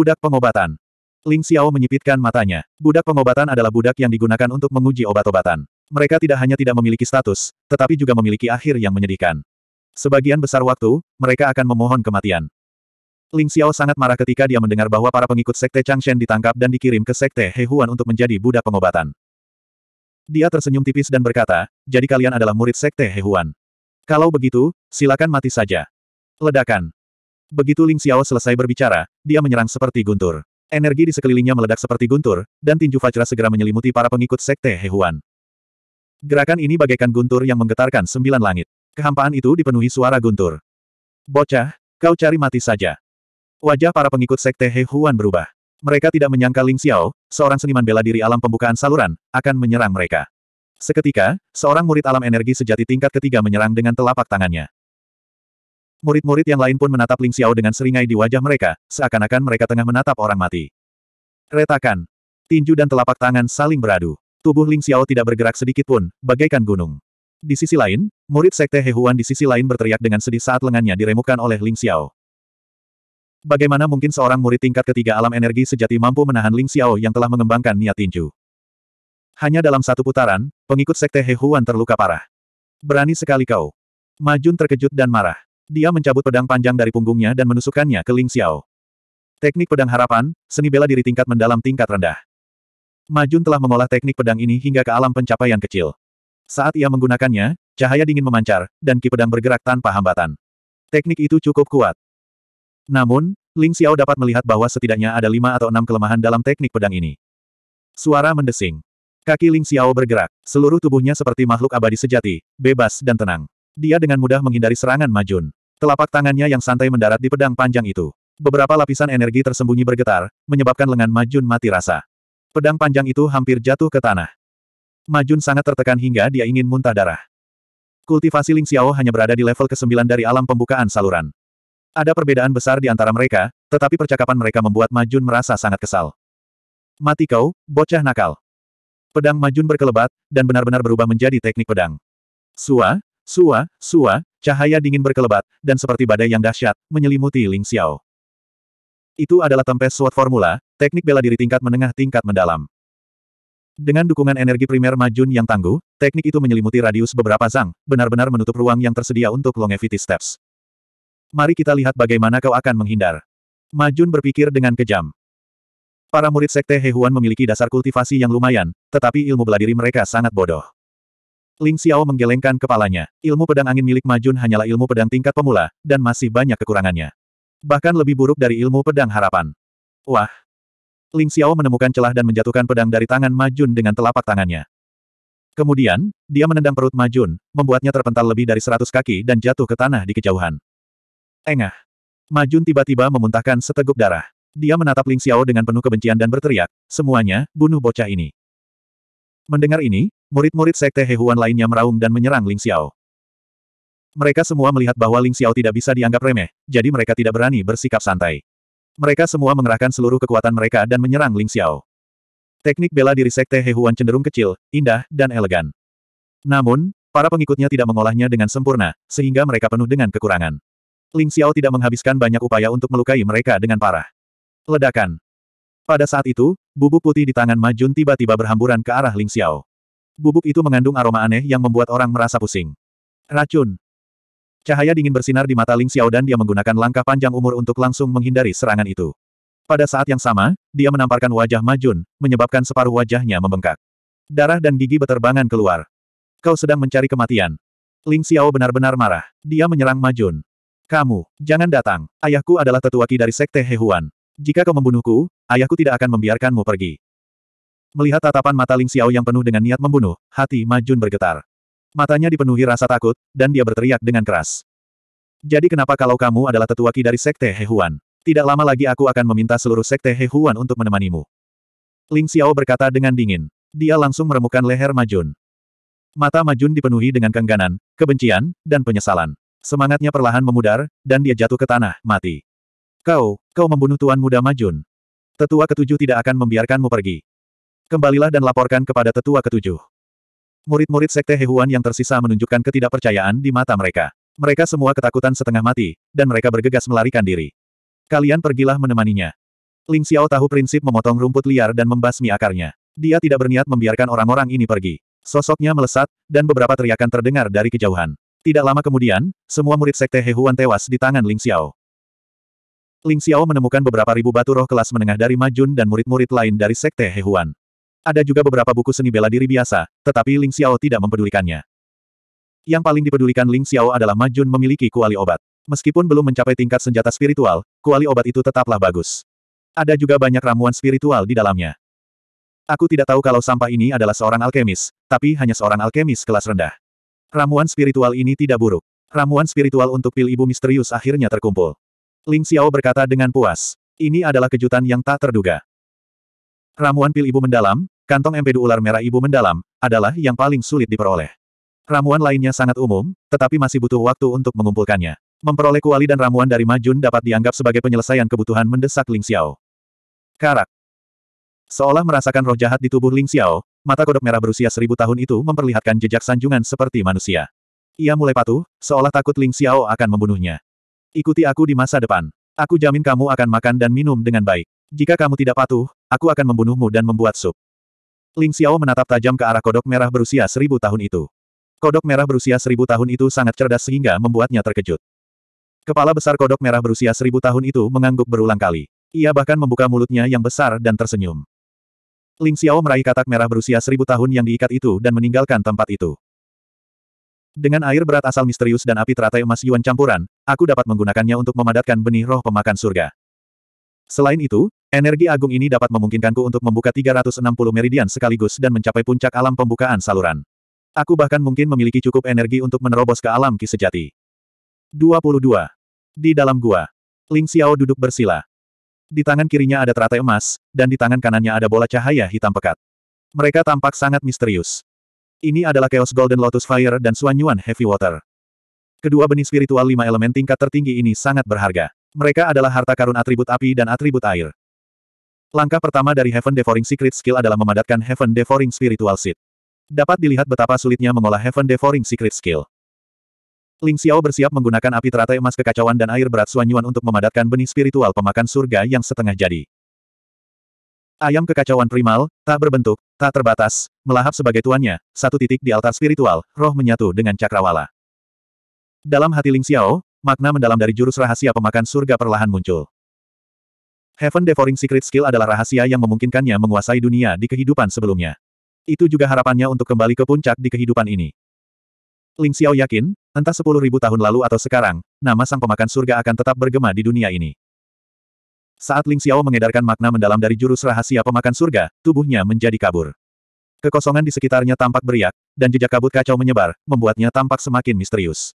Budak pengobatan. Ling Xiao menyipitkan matanya. Budak pengobatan adalah budak yang digunakan untuk menguji obat-obatan. Mereka tidak hanya tidak memiliki status, tetapi juga memiliki akhir yang menyedihkan. Sebagian besar waktu, mereka akan memohon kematian. Ling Xiao sangat marah ketika dia mendengar bahwa para pengikut sekte Changshen ditangkap dan dikirim ke sekte Hehuan untuk menjadi budak pengobatan. Dia tersenyum tipis dan berkata, jadi kalian adalah murid sekte Hehuan. Kalau begitu, silakan mati saja. Ledakan. Begitu Ling Xiao selesai berbicara, dia menyerang seperti guntur. Energi di sekelilingnya meledak seperti guntur, dan tinju fajra segera menyelimuti para pengikut Sekte Hehuan. Gerakan ini bagaikan guntur yang menggetarkan sembilan langit. Kehampaan itu dipenuhi suara guntur. Bocah, kau cari mati saja. Wajah para pengikut Sekte Hehuan berubah. Mereka tidak menyangka Ling Xiao, seorang seniman bela diri alam pembukaan saluran, akan menyerang mereka. Seketika, seorang murid alam energi sejati tingkat ketiga menyerang dengan telapak tangannya. Murid-murid yang lain pun menatap Ling Xiao dengan seringai di wajah mereka, seakan-akan mereka tengah menatap orang mati. Retakan. Tinju dan telapak tangan saling beradu. Tubuh Ling Xiao tidak bergerak sedikit pun, bagaikan gunung. Di sisi lain, murid sekte Hehuan di sisi lain berteriak dengan sedih saat lengannya diremukan oleh Ling Xiao. Bagaimana mungkin seorang murid tingkat ketiga alam energi sejati mampu menahan Ling Xiao yang telah mengembangkan niat tinju? Hanya dalam satu putaran, pengikut sekte Hehuan terluka parah. Berani sekali kau. Majun terkejut dan marah. Dia mencabut pedang panjang dari punggungnya dan menusukkannya ke Ling Xiao. Teknik pedang harapan, seni bela diri tingkat mendalam tingkat rendah. Majun telah mengolah teknik pedang ini hingga ke alam pencapaian kecil. Saat ia menggunakannya, cahaya dingin memancar, dan ki pedang bergerak tanpa hambatan. Teknik itu cukup kuat. Namun, Ling Xiao dapat melihat bahwa setidaknya ada lima atau enam kelemahan dalam teknik pedang ini. Suara mendesing. Kaki Ling Xiao bergerak, seluruh tubuhnya seperti makhluk abadi sejati, bebas dan tenang. Dia dengan mudah menghindari serangan Majun. Telapak tangannya yang santai mendarat di pedang panjang itu. Beberapa lapisan energi tersembunyi bergetar, menyebabkan lengan Majun mati rasa. Pedang panjang itu hampir jatuh ke tanah. Majun sangat tertekan hingga dia ingin muntah darah. Kultivasi Ling Xiao hanya berada di level ke-9 dari alam pembukaan saluran. Ada perbedaan besar di antara mereka, tetapi percakapan mereka membuat Majun merasa sangat kesal. Mati kau, bocah nakal. Pedang Majun berkelebat, dan benar-benar berubah menjadi teknik pedang. Sua, Sua, sua, cahaya dingin berkelebat, dan seperti badai yang dahsyat, menyelimuti Ling Xiao. Itu adalah tempes suat Formula, teknik bela diri tingkat menengah tingkat mendalam. Dengan dukungan energi primer Majun yang tangguh, teknik itu menyelimuti radius beberapa zang, benar-benar menutup ruang yang tersedia untuk longevity steps. Mari kita lihat bagaimana kau akan menghindar. Majun berpikir dengan kejam. Para murid sekte Hehuan memiliki dasar kultivasi yang lumayan, tetapi ilmu bela diri mereka sangat bodoh. Ling Xiao menggelengkan kepalanya. Ilmu pedang angin milik Majun hanyalah ilmu pedang tingkat pemula, dan masih banyak kekurangannya. Bahkan lebih buruk dari ilmu pedang harapan. Wah! Ling Xiao menemukan celah dan menjatuhkan pedang dari tangan Majun dengan telapak tangannya. Kemudian, dia menendang perut Majun, membuatnya terpental lebih dari seratus kaki dan jatuh ke tanah di kejauhan. Engah! Majun tiba-tiba memuntahkan seteguk darah. Dia menatap Ling Xiao dengan penuh kebencian dan berteriak, semuanya, bunuh bocah ini. Mendengar ini, Murid-murid sekte Hehuan lainnya meraung dan menyerang Ling Xiao. Mereka semua melihat bahwa Ling Xiao tidak bisa dianggap remeh, jadi mereka tidak berani bersikap santai. Mereka semua mengerahkan seluruh kekuatan mereka dan menyerang Ling Xiao. Teknik bela diri sekte Hehuan cenderung kecil, indah, dan elegan. Namun, para pengikutnya tidak mengolahnya dengan sempurna, sehingga mereka penuh dengan kekurangan. Ling Xiao tidak menghabiskan banyak upaya untuk melukai mereka dengan parah. Ledakan. Pada saat itu, bubuk putih di tangan Majun tiba-tiba berhamburan ke arah Ling Xiao. Bubuk itu mengandung aroma aneh yang membuat orang merasa pusing. Racun. Cahaya dingin bersinar di mata Ling Xiao dan dia menggunakan langkah panjang umur untuk langsung menghindari serangan itu. Pada saat yang sama, dia menamparkan wajah Majun, menyebabkan separuh wajahnya membengkak. Darah dan gigi beterbangan keluar. Kau sedang mencari kematian. Ling Xiao benar-benar marah. Dia menyerang Majun. Kamu, jangan datang. Ayahku adalah tetua dari Sekte Hehuan. Jika kau membunuhku, ayahku tidak akan membiarkanmu pergi. Melihat tatapan mata Ling Xiao yang penuh dengan niat membunuh, hati Ma bergetar. Matanya dipenuhi rasa takut, dan dia berteriak dengan keras. Jadi kenapa kalau kamu adalah tetua Ki dari Sekte Hehuan? Tidak lama lagi aku akan meminta seluruh Sekte Hehuan untuk menemanimu. Ling Xiao berkata dengan dingin. Dia langsung meremukkan leher Majun. Mata Majun dipenuhi dengan kengganan, kebencian, dan penyesalan. Semangatnya perlahan memudar, dan dia jatuh ke tanah, mati. Kau, kau membunuh tuan muda Majun. Tetua ketujuh tidak akan membiarkanmu pergi. Kembalilah dan laporkan kepada tetua ketujuh. Murid-murid sekte Hehuan yang tersisa menunjukkan ketidakpercayaan di mata mereka. Mereka semua ketakutan setengah mati, dan mereka bergegas melarikan diri. Kalian pergilah menemaninya. Ling Xiao tahu prinsip memotong rumput liar dan membasmi akarnya. Dia tidak berniat membiarkan orang-orang ini pergi. Sosoknya melesat, dan beberapa teriakan terdengar dari kejauhan. Tidak lama kemudian, semua murid sekte Hehuan tewas di tangan Ling Xiao. Ling Xiao menemukan beberapa ribu batu roh kelas menengah dari Majun dan murid-murid lain dari sekte Hehuan. Ada juga beberapa buku seni bela diri biasa, tetapi Ling Xiao tidak mempedulikannya. Yang paling dipedulikan Ling Xiao adalah Majun memiliki kuali obat. Meskipun belum mencapai tingkat senjata spiritual, kuali obat itu tetaplah bagus. Ada juga banyak ramuan spiritual di dalamnya. Aku tidak tahu kalau sampah ini adalah seorang alkemis, tapi hanya seorang alkemis kelas rendah. Ramuan spiritual ini tidak buruk. Ramuan spiritual untuk pil ibu misterius akhirnya terkumpul. Ling Xiao berkata dengan puas. Ini adalah kejutan yang tak terduga. Ramuan pil ibu mendalam, kantong empedu ular merah ibu mendalam, adalah yang paling sulit diperoleh. Ramuan lainnya sangat umum, tetapi masih butuh waktu untuk mengumpulkannya. Memperoleh kuali dan ramuan dari Majun dapat dianggap sebagai penyelesaian kebutuhan mendesak Ling Xiao. Karak. Seolah merasakan roh jahat di tubuh Ling Xiao, mata kodok merah berusia seribu tahun itu memperlihatkan jejak sanjungan seperti manusia. Ia mulai patuh, seolah takut Ling Xiao akan membunuhnya. Ikuti aku di masa depan. Aku jamin kamu akan makan dan minum dengan baik. Jika kamu tidak patuh, aku akan membunuhmu dan membuat sup. Ling Xiao menatap tajam ke arah kodok merah berusia seribu tahun itu. Kodok merah berusia seribu tahun itu sangat cerdas sehingga membuatnya terkejut. Kepala besar kodok merah berusia seribu tahun itu mengangguk berulang kali. Ia bahkan membuka mulutnya yang besar dan tersenyum. Ling Xiao meraih katak merah berusia seribu tahun yang diikat itu dan meninggalkan tempat itu. Dengan air berat asal misterius dan api teratai emas yuan campuran, aku dapat menggunakannya untuk memadatkan benih roh pemakan surga. Selain itu, Energi agung ini dapat memungkinkanku untuk membuka 360 meridian sekaligus dan mencapai puncak alam pembukaan saluran. Aku bahkan mungkin memiliki cukup energi untuk menerobos ke alam ki sejati. 22. Di dalam gua, Ling Xiao duduk bersila. Di tangan kirinya ada teratai emas, dan di tangan kanannya ada bola cahaya hitam pekat. Mereka tampak sangat misterius. Ini adalah Chaos Golden Lotus Fire dan Suan Yuan Heavy Water. Kedua benih spiritual lima elemen tingkat tertinggi ini sangat berharga. Mereka adalah harta karun atribut api dan atribut air. Langkah pertama dari Heaven Devouring Secret Skill adalah memadatkan Heaven Devouring Spiritual Seed. Dapat dilihat betapa sulitnya mengolah Heaven Devouring Secret Skill. Ling Xiao bersiap menggunakan api teratai emas kekacauan dan air berat suanyuan untuk memadatkan benih spiritual pemakan surga yang setengah jadi. Ayam kekacauan primal, tak berbentuk, tak terbatas, melahap sebagai tuannya, satu titik di altar spiritual, roh menyatu dengan cakrawala. Dalam hati Ling Xiao, makna mendalam dari jurus rahasia pemakan surga perlahan muncul. Heaven Devouring Secret Skill adalah rahasia yang memungkinkannya menguasai dunia di kehidupan sebelumnya. Itu juga harapannya untuk kembali ke puncak di kehidupan ini. Ling Xiao yakin, entah sepuluh ribu tahun lalu atau sekarang, nama sang pemakan surga akan tetap bergema di dunia ini. Saat Ling Xiao mengedarkan makna mendalam dari jurus rahasia pemakan surga, tubuhnya menjadi kabur. Kekosongan di sekitarnya tampak beriak, dan jejak kabut kacau menyebar, membuatnya tampak semakin misterius.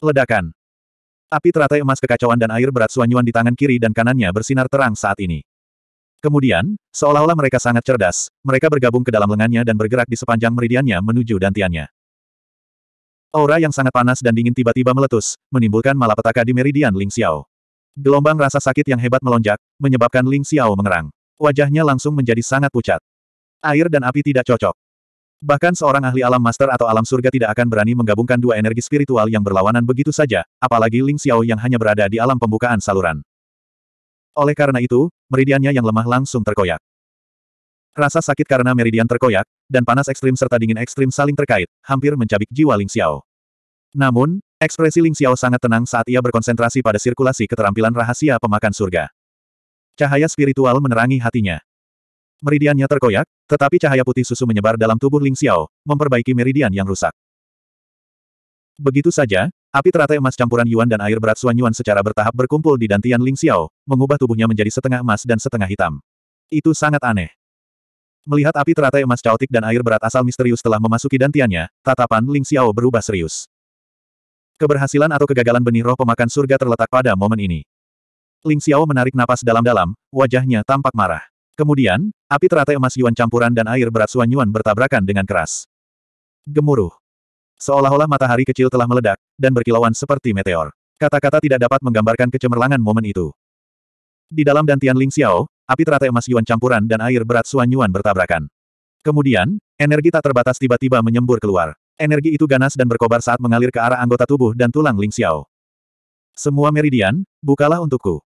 Ledakan. Api teratai emas kekacauan dan air berat suanyuan di tangan kiri dan kanannya bersinar terang saat ini. Kemudian, seolah-olah mereka sangat cerdas, mereka bergabung ke dalam lengannya dan bergerak di sepanjang meridiannya menuju dantiannya. Aura yang sangat panas dan dingin tiba-tiba meletus, menimbulkan malapetaka di meridian Ling Xiao. Gelombang rasa sakit yang hebat melonjak, menyebabkan Ling Xiao mengerang. Wajahnya langsung menjadi sangat pucat. Air dan api tidak cocok. Bahkan seorang ahli alam master atau alam surga tidak akan berani menggabungkan dua energi spiritual yang berlawanan begitu saja, apalagi Ling Xiao yang hanya berada di alam pembukaan saluran. Oleh karena itu, meridiannya yang lemah langsung terkoyak. Rasa sakit karena meridian terkoyak, dan panas ekstrim serta dingin ekstrim saling terkait, hampir mencabik jiwa Ling Xiao. Namun, ekspresi Ling Xiao sangat tenang saat ia berkonsentrasi pada sirkulasi keterampilan rahasia pemakan surga. Cahaya spiritual menerangi hatinya. Meridiannya terkoyak, tetapi cahaya putih susu menyebar dalam tubuh Ling Xiao, memperbaiki meridian yang rusak. Begitu saja, api teratai emas campuran Yuan dan air berat Suan Yuan secara bertahap berkumpul di dantian Ling Xiao, mengubah tubuhnya menjadi setengah emas dan setengah hitam. Itu sangat aneh. Melihat api teratai emas caotik dan air berat asal misterius telah memasuki dantiannya, tatapan Ling Xiao berubah serius. Keberhasilan atau kegagalan benih roh pemakan surga terletak pada momen ini. Ling Xiao menarik napas dalam-dalam, wajahnya tampak marah. Kemudian, api teratai emas Yuan campuran dan air berat Suan Yuan bertabrakan dengan keras. Gemuruh. Seolah-olah matahari kecil telah meledak, dan berkilauan seperti meteor. Kata-kata tidak dapat menggambarkan kecemerlangan momen itu. Di dalam dantian Ling Xiao, api teratai emas Yuan campuran dan air berat Suan Yuan bertabrakan. Kemudian, energi tak terbatas tiba-tiba menyembur keluar. Energi itu ganas dan berkobar saat mengalir ke arah anggota tubuh dan tulang Ling Xiao. Semua meridian, bukalah untukku.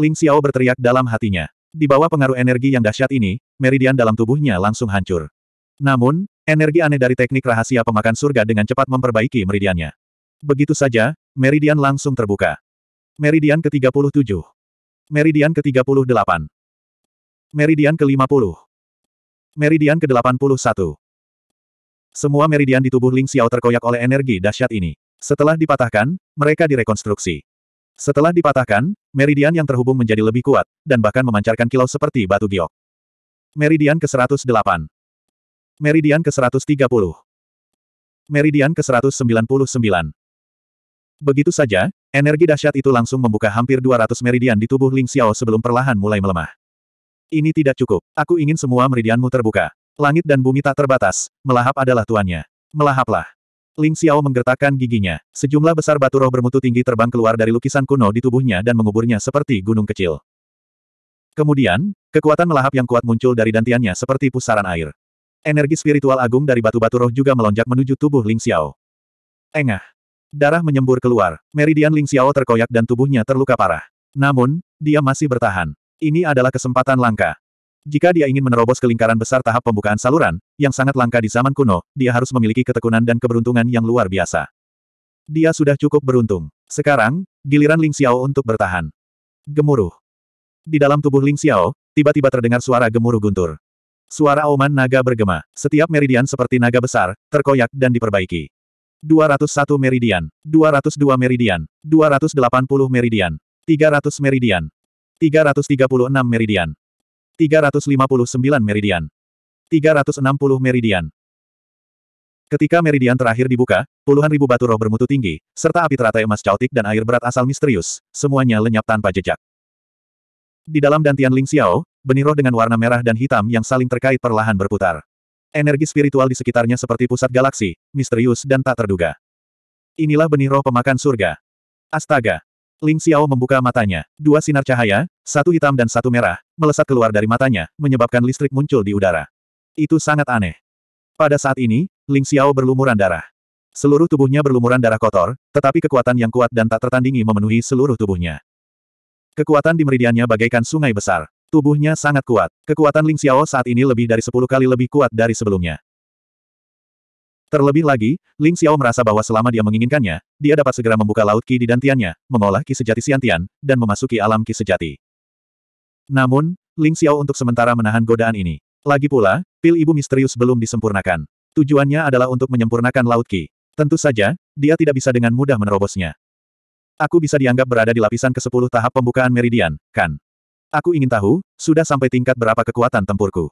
Ling Xiao berteriak dalam hatinya. Di bawah pengaruh energi yang dahsyat ini, meridian dalam tubuhnya langsung hancur. Namun, energi aneh dari teknik rahasia pemakan surga dengan cepat memperbaiki meridiannya. Begitu saja, meridian langsung terbuka. Meridian ke-37. Meridian ke-38. Meridian ke-50. Meridian ke-81. Semua meridian di tubuh Ling Xiao terkoyak oleh energi dahsyat ini. Setelah dipatahkan, mereka direkonstruksi. Setelah dipatahkan, meridian yang terhubung menjadi lebih kuat, dan bahkan memancarkan kilau seperti batu giok. Meridian ke-108 Meridian ke-130 Meridian ke-199 Begitu saja, energi dahsyat itu langsung membuka hampir 200 meridian di tubuh Ling Xiao sebelum perlahan mulai melemah. Ini tidak cukup, aku ingin semua meridianmu terbuka. Langit dan bumi tak terbatas, melahap adalah tuannya. Melahaplah. Ling Xiao menggertakkan giginya. Sejumlah besar batu roh bermutu tinggi terbang keluar dari lukisan kuno di tubuhnya dan menguburnya seperti gunung kecil. Kemudian, kekuatan melahap yang kuat muncul dari dantiannya seperti pusaran air. Energi spiritual agung dari batu-batu roh juga melonjak menuju tubuh Ling Xiao. Engah. Darah menyembur keluar, meridian Ling Xiao terkoyak dan tubuhnya terluka parah. Namun, dia masih bertahan. Ini adalah kesempatan langka. Jika dia ingin menerobos ke lingkaran besar tahap pembukaan saluran, yang sangat langka di zaman kuno, dia harus memiliki ketekunan dan keberuntungan yang luar biasa. Dia sudah cukup beruntung. Sekarang, giliran Ling Xiao untuk bertahan. Gemuruh. Di dalam tubuh Ling Xiao, tiba-tiba terdengar suara gemuruh guntur. Suara oman naga bergema. Setiap meridian seperti naga besar, terkoyak dan diperbaiki. 201 meridian, 202 meridian, 280 meridian, 300 meridian, 336 meridian, 359 meridian. 360 meridian. Ketika meridian terakhir dibuka, puluhan ribu batu roh bermutu tinggi, serta api teratai emas caotik dan air berat asal misterius, semuanya lenyap tanpa jejak. Di dalam dantian Ling Xiao, benih roh dengan warna merah dan hitam yang saling terkait perlahan berputar. Energi spiritual di sekitarnya seperti pusat galaksi, misterius dan tak terduga. Inilah benih roh pemakan surga. Astaga! Ling Xiao membuka matanya. Dua sinar cahaya, satu hitam dan satu merah, melesat keluar dari matanya, menyebabkan listrik muncul di udara. Itu sangat aneh. Pada saat ini, Ling Xiao berlumuran darah. Seluruh tubuhnya berlumuran darah kotor, tetapi kekuatan yang kuat dan tak tertandingi memenuhi seluruh tubuhnya. Kekuatan di meridiannya bagaikan sungai besar. Tubuhnya sangat kuat. Kekuatan Ling Xiao saat ini lebih dari 10 kali lebih kuat dari sebelumnya. Terlebih lagi, Ling Xiao merasa bahwa selama dia menginginkannya, dia dapat segera membuka laut Ki di dantiannya, mengolah Ki sejati siantian, dan memasuki alam Ki sejati. Namun, Ling Xiao untuk sementara menahan godaan ini. Lagi pula, pil ibu misterius belum disempurnakan. Tujuannya adalah untuk menyempurnakan laut Ki. Tentu saja, dia tidak bisa dengan mudah menerobosnya. Aku bisa dianggap berada di lapisan ke-10 tahap pembukaan meridian, kan? Aku ingin tahu, sudah sampai tingkat berapa kekuatan tempurku.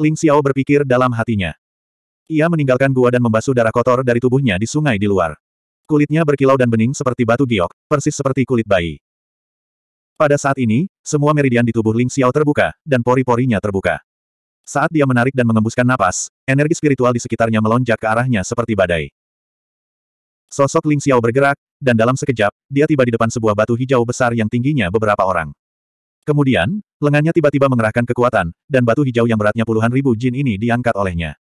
Ling Xiao berpikir dalam hatinya. Ia meninggalkan gua dan membasuh darah kotor dari tubuhnya di sungai di luar. Kulitnya berkilau dan bening seperti batu giok, persis seperti kulit bayi. Pada saat ini, semua meridian di tubuh Ling Xiao terbuka, dan pori-porinya terbuka. Saat dia menarik dan mengembuskan napas, energi spiritual di sekitarnya melonjak ke arahnya seperti badai. Sosok Ling Xiao bergerak, dan dalam sekejap, dia tiba di depan sebuah batu hijau besar yang tingginya beberapa orang. Kemudian, lengannya tiba-tiba mengerahkan kekuatan, dan batu hijau yang beratnya puluhan ribu jin ini diangkat olehnya.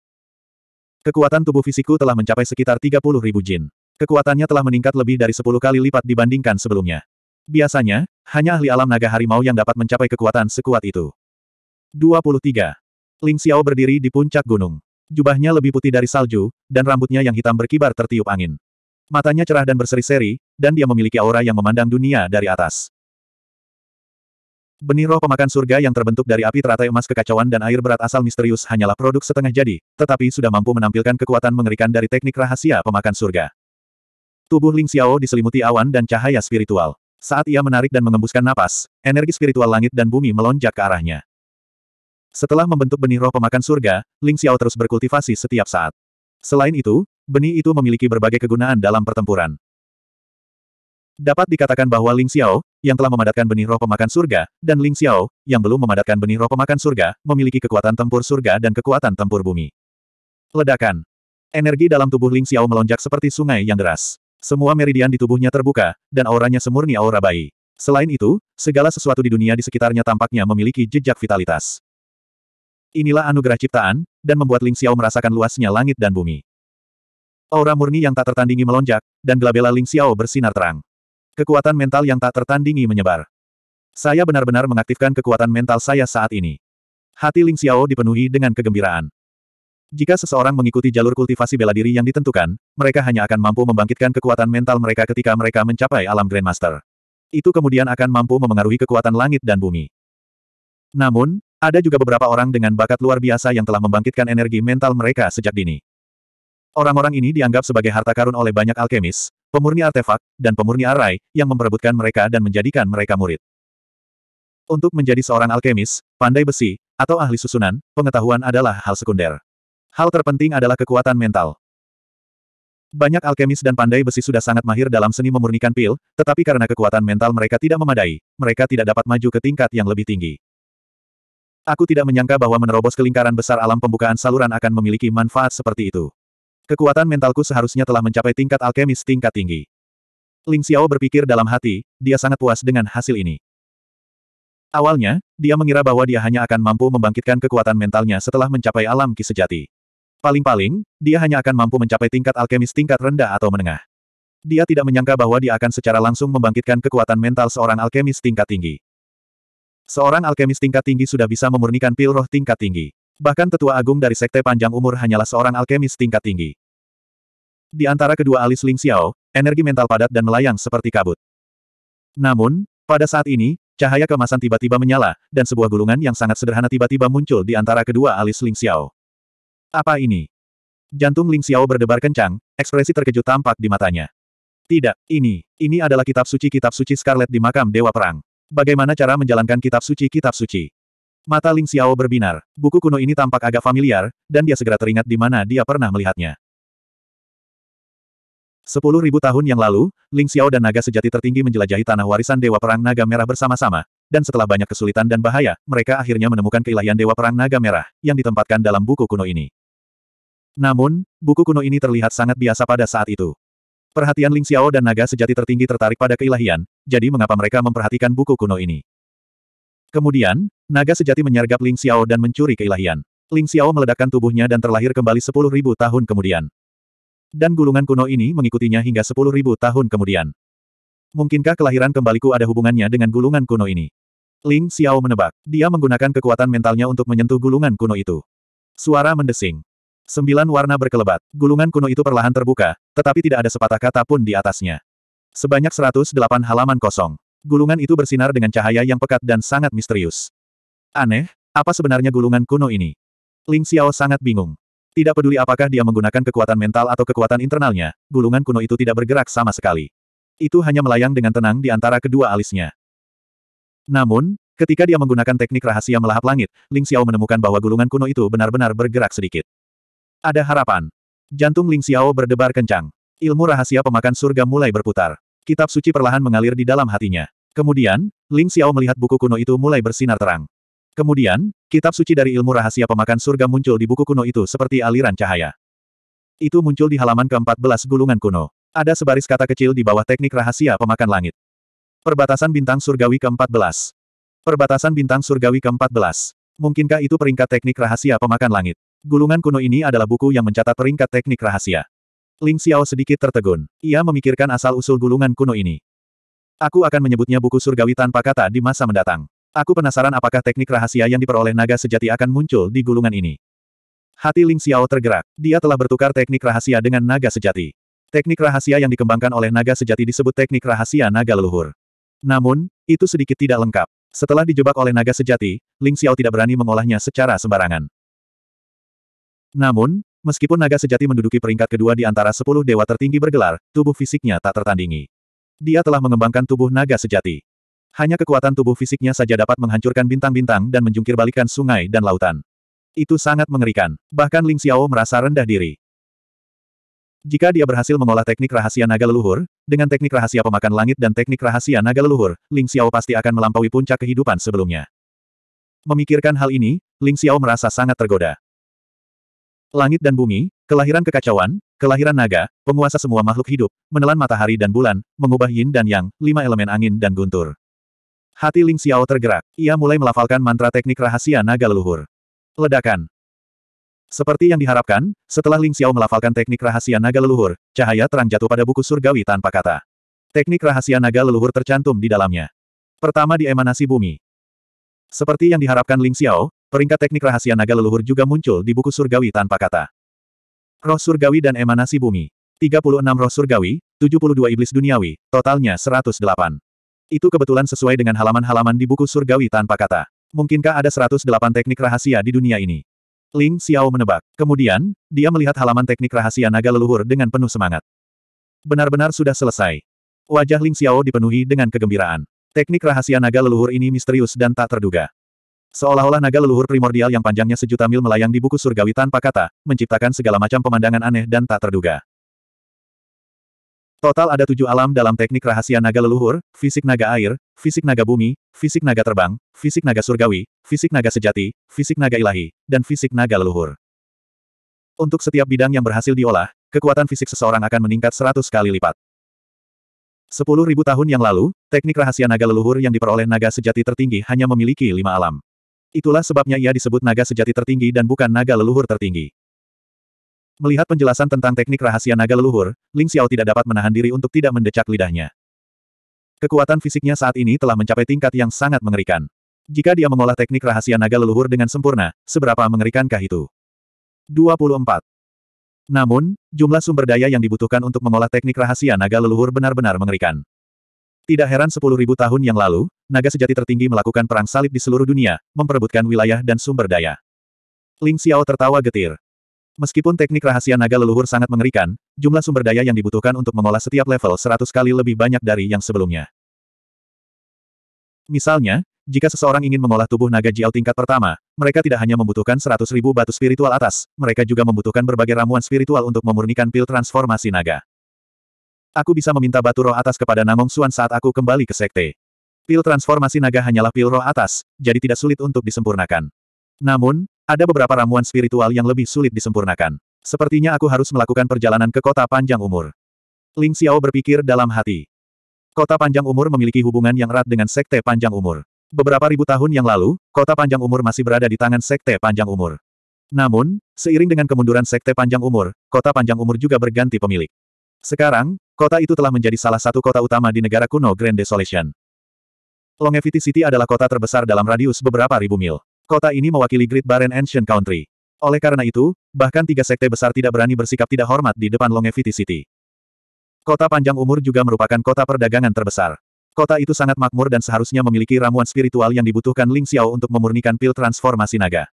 Kekuatan tubuh fisikku telah mencapai sekitar 30 ribu jin. Kekuatannya telah meningkat lebih dari 10 kali lipat dibandingkan sebelumnya. Biasanya, hanya ahli alam naga harimau yang dapat mencapai kekuatan sekuat itu. 23. Ling Xiao berdiri di puncak gunung. Jubahnya lebih putih dari salju, dan rambutnya yang hitam berkibar tertiup angin. Matanya cerah dan berseri-seri, dan dia memiliki aura yang memandang dunia dari atas. Benih roh pemakan surga yang terbentuk dari api teratai emas kekacauan dan air berat asal misterius hanyalah produk setengah jadi, tetapi sudah mampu menampilkan kekuatan mengerikan dari teknik rahasia pemakan surga. Tubuh Ling Xiao diselimuti awan dan cahaya spiritual. Saat ia menarik dan mengembuskan napas, energi spiritual langit dan bumi melonjak ke arahnya. Setelah membentuk benih roh pemakan surga, Ling Xiao terus berkultivasi setiap saat. Selain itu, benih itu memiliki berbagai kegunaan dalam pertempuran. Dapat dikatakan bahwa Ling Xiao, yang telah memadatkan benih roh pemakan surga, dan Ling Xiao, yang belum memadatkan benih roh pemakan surga, memiliki kekuatan tempur surga dan kekuatan tempur bumi. Ledakan. Energi dalam tubuh Ling Xiao melonjak seperti sungai yang deras. Semua meridian di tubuhnya terbuka, dan auranya semurni aura bayi. Selain itu, segala sesuatu di dunia di sekitarnya tampaknya memiliki jejak vitalitas. Inilah anugerah ciptaan, dan membuat Ling Xiao merasakan luasnya langit dan bumi. Aura murni yang tak tertandingi melonjak, dan gelabela Ling Xiao bersinar terang. Kekuatan mental yang tak tertandingi menyebar. Saya benar-benar mengaktifkan kekuatan mental saya saat ini. Hati Ling Xiao dipenuhi dengan kegembiraan. Jika seseorang mengikuti jalur kultivasi bela diri yang ditentukan, mereka hanya akan mampu membangkitkan kekuatan mental mereka ketika mereka mencapai alam Grandmaster. Itu kemudian akan mampu memengaruhi kekuatan langit dan bumi. Namun, ada juga beberapa orang dengan bakat luar biasa yang telah membangkitkan energi mental mereka sejak dini. Orang-orang ini dianggap sebagai harta karun oleh banyak alkemis, pemurni artefak, dan pemurni arai, yang memperebutkan mereka dan menjadikan mereka murid. Untuk menjadi seorang alkemis, pandai besi, atau ahli susunan, pengetahuan adalah hal sekunder. Hal terpenting adalah kekuatan mental. Banyak alkemis dan pandai besi sudah sangat mahir dalam seni memurnikan pil, tetapi karena kekuatan mental mereka tidak memadai, mereka tidak dapat maju ke tingkat yang lebih tinggi. Aku tidak menyangka bahwa menerobos kelingkaran besar alam pembukaan saluran akan memiliki manfaat seperti itu. Kekuatan mentalku seharusnya telah mencapai tingkat alkemis tingkat tinggi. Ling Xiao berpikir dalam hati, dia sangat puas dengan hasil ini. Awalnya, dia mengira bahwa dia hanya akan mampu membangkitkan kekuatan mentalnya setelah mencapai alam ki sejati. Paling-paling, dia hanya akan mampu mencapai tingkat alkemis tingkat rendah atau menengah. Dia tidak menyangka bahwa dia akan secara langsung membangkitkan kekuatan mental seorang alkemis tingkat tinggi. Seorang alkemis tingkat tinggi sudah bisa memurnikan pil roh tingkat tinggi. Bahkan tetua agung dari sekte panjang umur hanyalah seorang alkemis tingkat tinggi. Di antara kedua alis Ling Xiao, energi mental padat dan melayang seperti kabut. Namun, pada saat ini, cahaya kemasan tiba-tiba menyala, dan sebuah gulungan yang sangat sederhana tiba-tiba muncul di antara kedua alis Ling Xiao. Apa ini? Jantung Ling Xiao berdebar kencang, ekspresi terkejut tampak di matanya. Tidak, ini, ini adalah kitab suci kitab suci Scarlet di makam Dewa Perang. Bagaimana cara menjalankan kitab suci kitab suci? Mata Ling Xiao berbinar. Buku kuno ini tampak agak familiar, dan dia segera teringat di mana dia pernah melihatnya. Sepuluh ribu tahun yang lalu, Ling Xiao dan naga sejati tertinggi menjelajahi tanah warisan Dewa Perang Naga Merah bersama-sama, dan setelah banyak kesulitan dan bahaya, mereka akhirnya menemukan keilahian Dewa Perang Naga Merah, yang ditempatkan dalam buku kuno ini. Namun, buku kuno ini terlihat sangat biasa pada saat itu. Perhatian Ling Xiao dan naga sejati tertinggi tertarik pada keilahian, jadi mengapa mereka memperhatikan buku kuno ini? Kemudian, naga sejati menyergap Ling Xiao dan mencuri keilahian. Ling Xiao meledakkan tubuhnya dan terlahir kembali sepuluh ribu tahun kemudian. Dan gulungan kuno ini mengikutinya hingga sepuluh ribu tahun kemudian. Mungkinkah kelahiran kembaliku ada hubungannya dengan gulungan kuno ini? Ling Xiao menebak. Dia menggunakan kekuatan mentalnya untuk menyentuh gulungan kuno itu. Suara mendesing. Sembilan warna berkelebat. Gulungan kuno itu perlahan terbuka, tetapi tidak ada sepatah kata pun di atasnya. Sebanyak 108 halaman kosong. Gulungan itu bersinar dengan cahaya yang pekat dan sangat misterius. Aneh, apa sebenarnya gulungan kuno ini? Ling Xiao sangat bingung. Tidak peduli apakah dia menggunakan kekuatan mental atau kekuatan internalnya, gulungan kuno itu tidak bergerak sama sekali. Itu hanya melayang dengan tenang di antara kedua alisnya. Namun, ketika dia menggunakan teknik rahasia melahap langit, Ling Xiao menemukan bahwa gulungan kuno itu benar-benar bergerak sedikit. Ada harapan. Jantung Ling Xiao berdebar kencang. Ilmu rahasia pemakan surga mulai berputar. Kitab suci perlahan mengalir di dalam hatinya. Kemudian, Ling Xiao melihat buku kuno itu mulai bersinar terang. Kemudian, kitab suci dari ilmu rahasia pemakan surga muncul di buku kuno itu seperti aliran cahaya. Itu muncul di halaman ke-14 gulungan kuno. Ada sebaris kata kecil di bawah teknik rahasia pemakan langit. Perbatasan bintang surgawi ke-14. Perbatasan bintang surgawi ke-14. Mungkinkah itu peringkat teknik rahasia pemakan langit? Gulungan kuno ini adalah buku yang mencatat peringkat teknik rahasia. Ling Xiao sedikit tertegun. Ia memikirkan asal-usul gulungan kuno ini. Aku akan menyebutnya buku surgawi tanpa kata di masa mendatang. Aku penasaran apakah teknik rahasia yang diperoleh naga sejati akan muncul di gulungan ini. Hati Ling Xiao tergerak. Dia telah bertukar teknik rahasia dengan naga sejati. Teknik rahasia yang dikembangkan oleh naga sejati disebut teknik rahasia naga leluhur. Namun, itu sedikit tidak lengkap. Setelah dijebak oleh naga sejati, Ling Xiao tidak berani mengolahnya secara sembarangan. Namun, Meskipun naga sejati menduduki peringkat kedua di antara sepuluh dewa tertinggi bergelar, tubuh fisiknya tak tertandingi. Dia telah mengembangkan tubuh naga sejati. Hanya kekuatan tubuh fisiknya saja dapat menghancurkan bintang-bintang dan menjungkirbalikkan sungai dan lautan. Itu sangat mengerikan. Bahkan Ling Xiao merasa rendah diri. Jika dia berhasil mengolah teknik rahasia naga leluhur, dengan teknik rahasia pemakan langit dan teknik rahasia naga leluhur, Ling Xiao pasti akan melampaui puncak kehidupan sebelumnya. Memikirkan hal ini, Ling Xiao merasa sangat tergoda. Langit dan bumi, kelahiran kekacauan, kelahiran naga, penguasa semua makhluk hidup, menelan matahari dan bulan, mengubah yin dan yang, lima elemen angin dan guntur. Hati Ling Xiao tergerak, ia mulai melafalkan mantra teknik rahasia naga leluhur. Ledakan. Seperti yang diharapkan, setelah Ling Xiao melafalkan teknik rahasia naga leluhur, cahaya terang jatuh pada buku surgawi tanpa kata. Teknik rahasia naga leluhur tercantum di dalamnya. Pertama di emanasi bumi. Seperti yang diharapkan Ling Xiao, Peringkat teknik rahasia naga leluhur juga muncul di buku surgawi tanpa kata. Roh surgawi dan emanasi bumi. 36 roh surgawi, 72 iblis duniawi, totalnya 108. Itu kebetulan sesuai dengan halaman-halaman di buku surgawi tanpa kata. Mungkinkah ada 108 teknik rahasia di dunia ini? Ling Xiao menebak. Kemudian, dia melihat halaman teknik rahasia naga leluhur dengan penuh semangat. Benar-benar sudah selesai. Wajah Ling Xiao dipenuhi dengan kegembiraan. Teknik rahasia naga leluhur ini misterius dan tak terduga. Seolah-olah naga leluhur primordial yang panjangnya sejuta mil melayang di buku surgawi tanpa kata, menciptakan segala macam pemandangan aneh dan tak terduga. Total ada tujuh alam dalam teknik rahasia naga leluhur, fisik naga air, fisik naga bumi, fisik naga terbang, fisik naga surgawi, fisik naga sejati, fisik naga ilahi, dan fisik naga leluhur. Untuk setiap bidang yang berhasil diolah, kekuatan fisik seseorang akan meningkat seratus kali lipat. Sepuluh ribu tahun yang lalu, teknik rahasia naga leluhur yang diperoleh naga sejati tertinggi hanya memiliki lima alam. Itulah sebabnya ia disebut naga sejati tertinggi dan bukan naga leluhur tertinggi. Melihat penjelasan tentang teknik rahasia naga leluhur, Ling Xiao tidak dapat menahan diri untuk tidak mendecak lidahnya. Kekuatan fisiknya saat ini telah mencapai tingkat yang sangat mengerikan. Jika dia mengolah teknik rahasia naga leluhur dengan sempurna, seberapa mengerikankah itu? 24. Namun, jumlah sumber daya yang dibutuhkan untuk mengolah teknik rahasia naga leluhur benar-benar mengerikan. Tidak heran sepuluh ribu tahun yang lalu, naga sejati tertinggi melakukan perang salib di seluruh dunia, memperebutkan wilayah dan sumber daya. Ling Xiao tertawa getir. Meskipun teknik rahasia naga leluhur sangat mengerikan, jumlah sumber daya yang dibutuhkan untuk mengolah setiap level 100 kali lebih banyak dari yang sebelumnya. Misalnya, jika seseorang ingin mengolah tubuh naga Jiao tingkat pertama, mereka tidak hanya membutuhkan seratus ribu batu spiritual atas, mereka juga membutuhkan berbagai ramuan spiritual untuk memurnikan pil transformasi naga. Aku bisa meminta batu roh atas kepada Namong Suan saat aku kembali ke sekte. Pil transformasi naga hanyalah pil roh atas, jadi tidak sulit untuk disempurnakan. Namun, ada beberapa ramuan spiritual yang lebih sulit disempurnakan. Sepertinya aku harus melakukan perjalanan ke kota panjang umur. Ling Xiao berpikir dalam hati. Kota panjang umur memiliki hubungan yang erat dengan sekte panjang umur. Beberapa ribu tahun yang lalu, kota panjang umur masih berada di tangan sekte panjang umur. Namun, seiring dengan kemunduran sekte panjang umur, kota panjang umur juga berganti pemilik. Sekarang, kota itu telah menjadi salah satu kota utama di negara kuno Grand Desolation. Longevity City adalah kota terbesar dalam radius beberapa ribu mil. Kota ini mewakili Great Barren Ancient Country. Oleh karena itu, bahkan tiga sekte besar tidak berani bersikap tidak hormat di depan Longevity City. Kota Panjang Umur juga merupakan kota perdagangan terbesar. Kota itu sangat makmur dan seharusnya memiliki ramuan spiritual yang dibutuhkan Ling Xiao untuk memurnikan pil transformasi naga.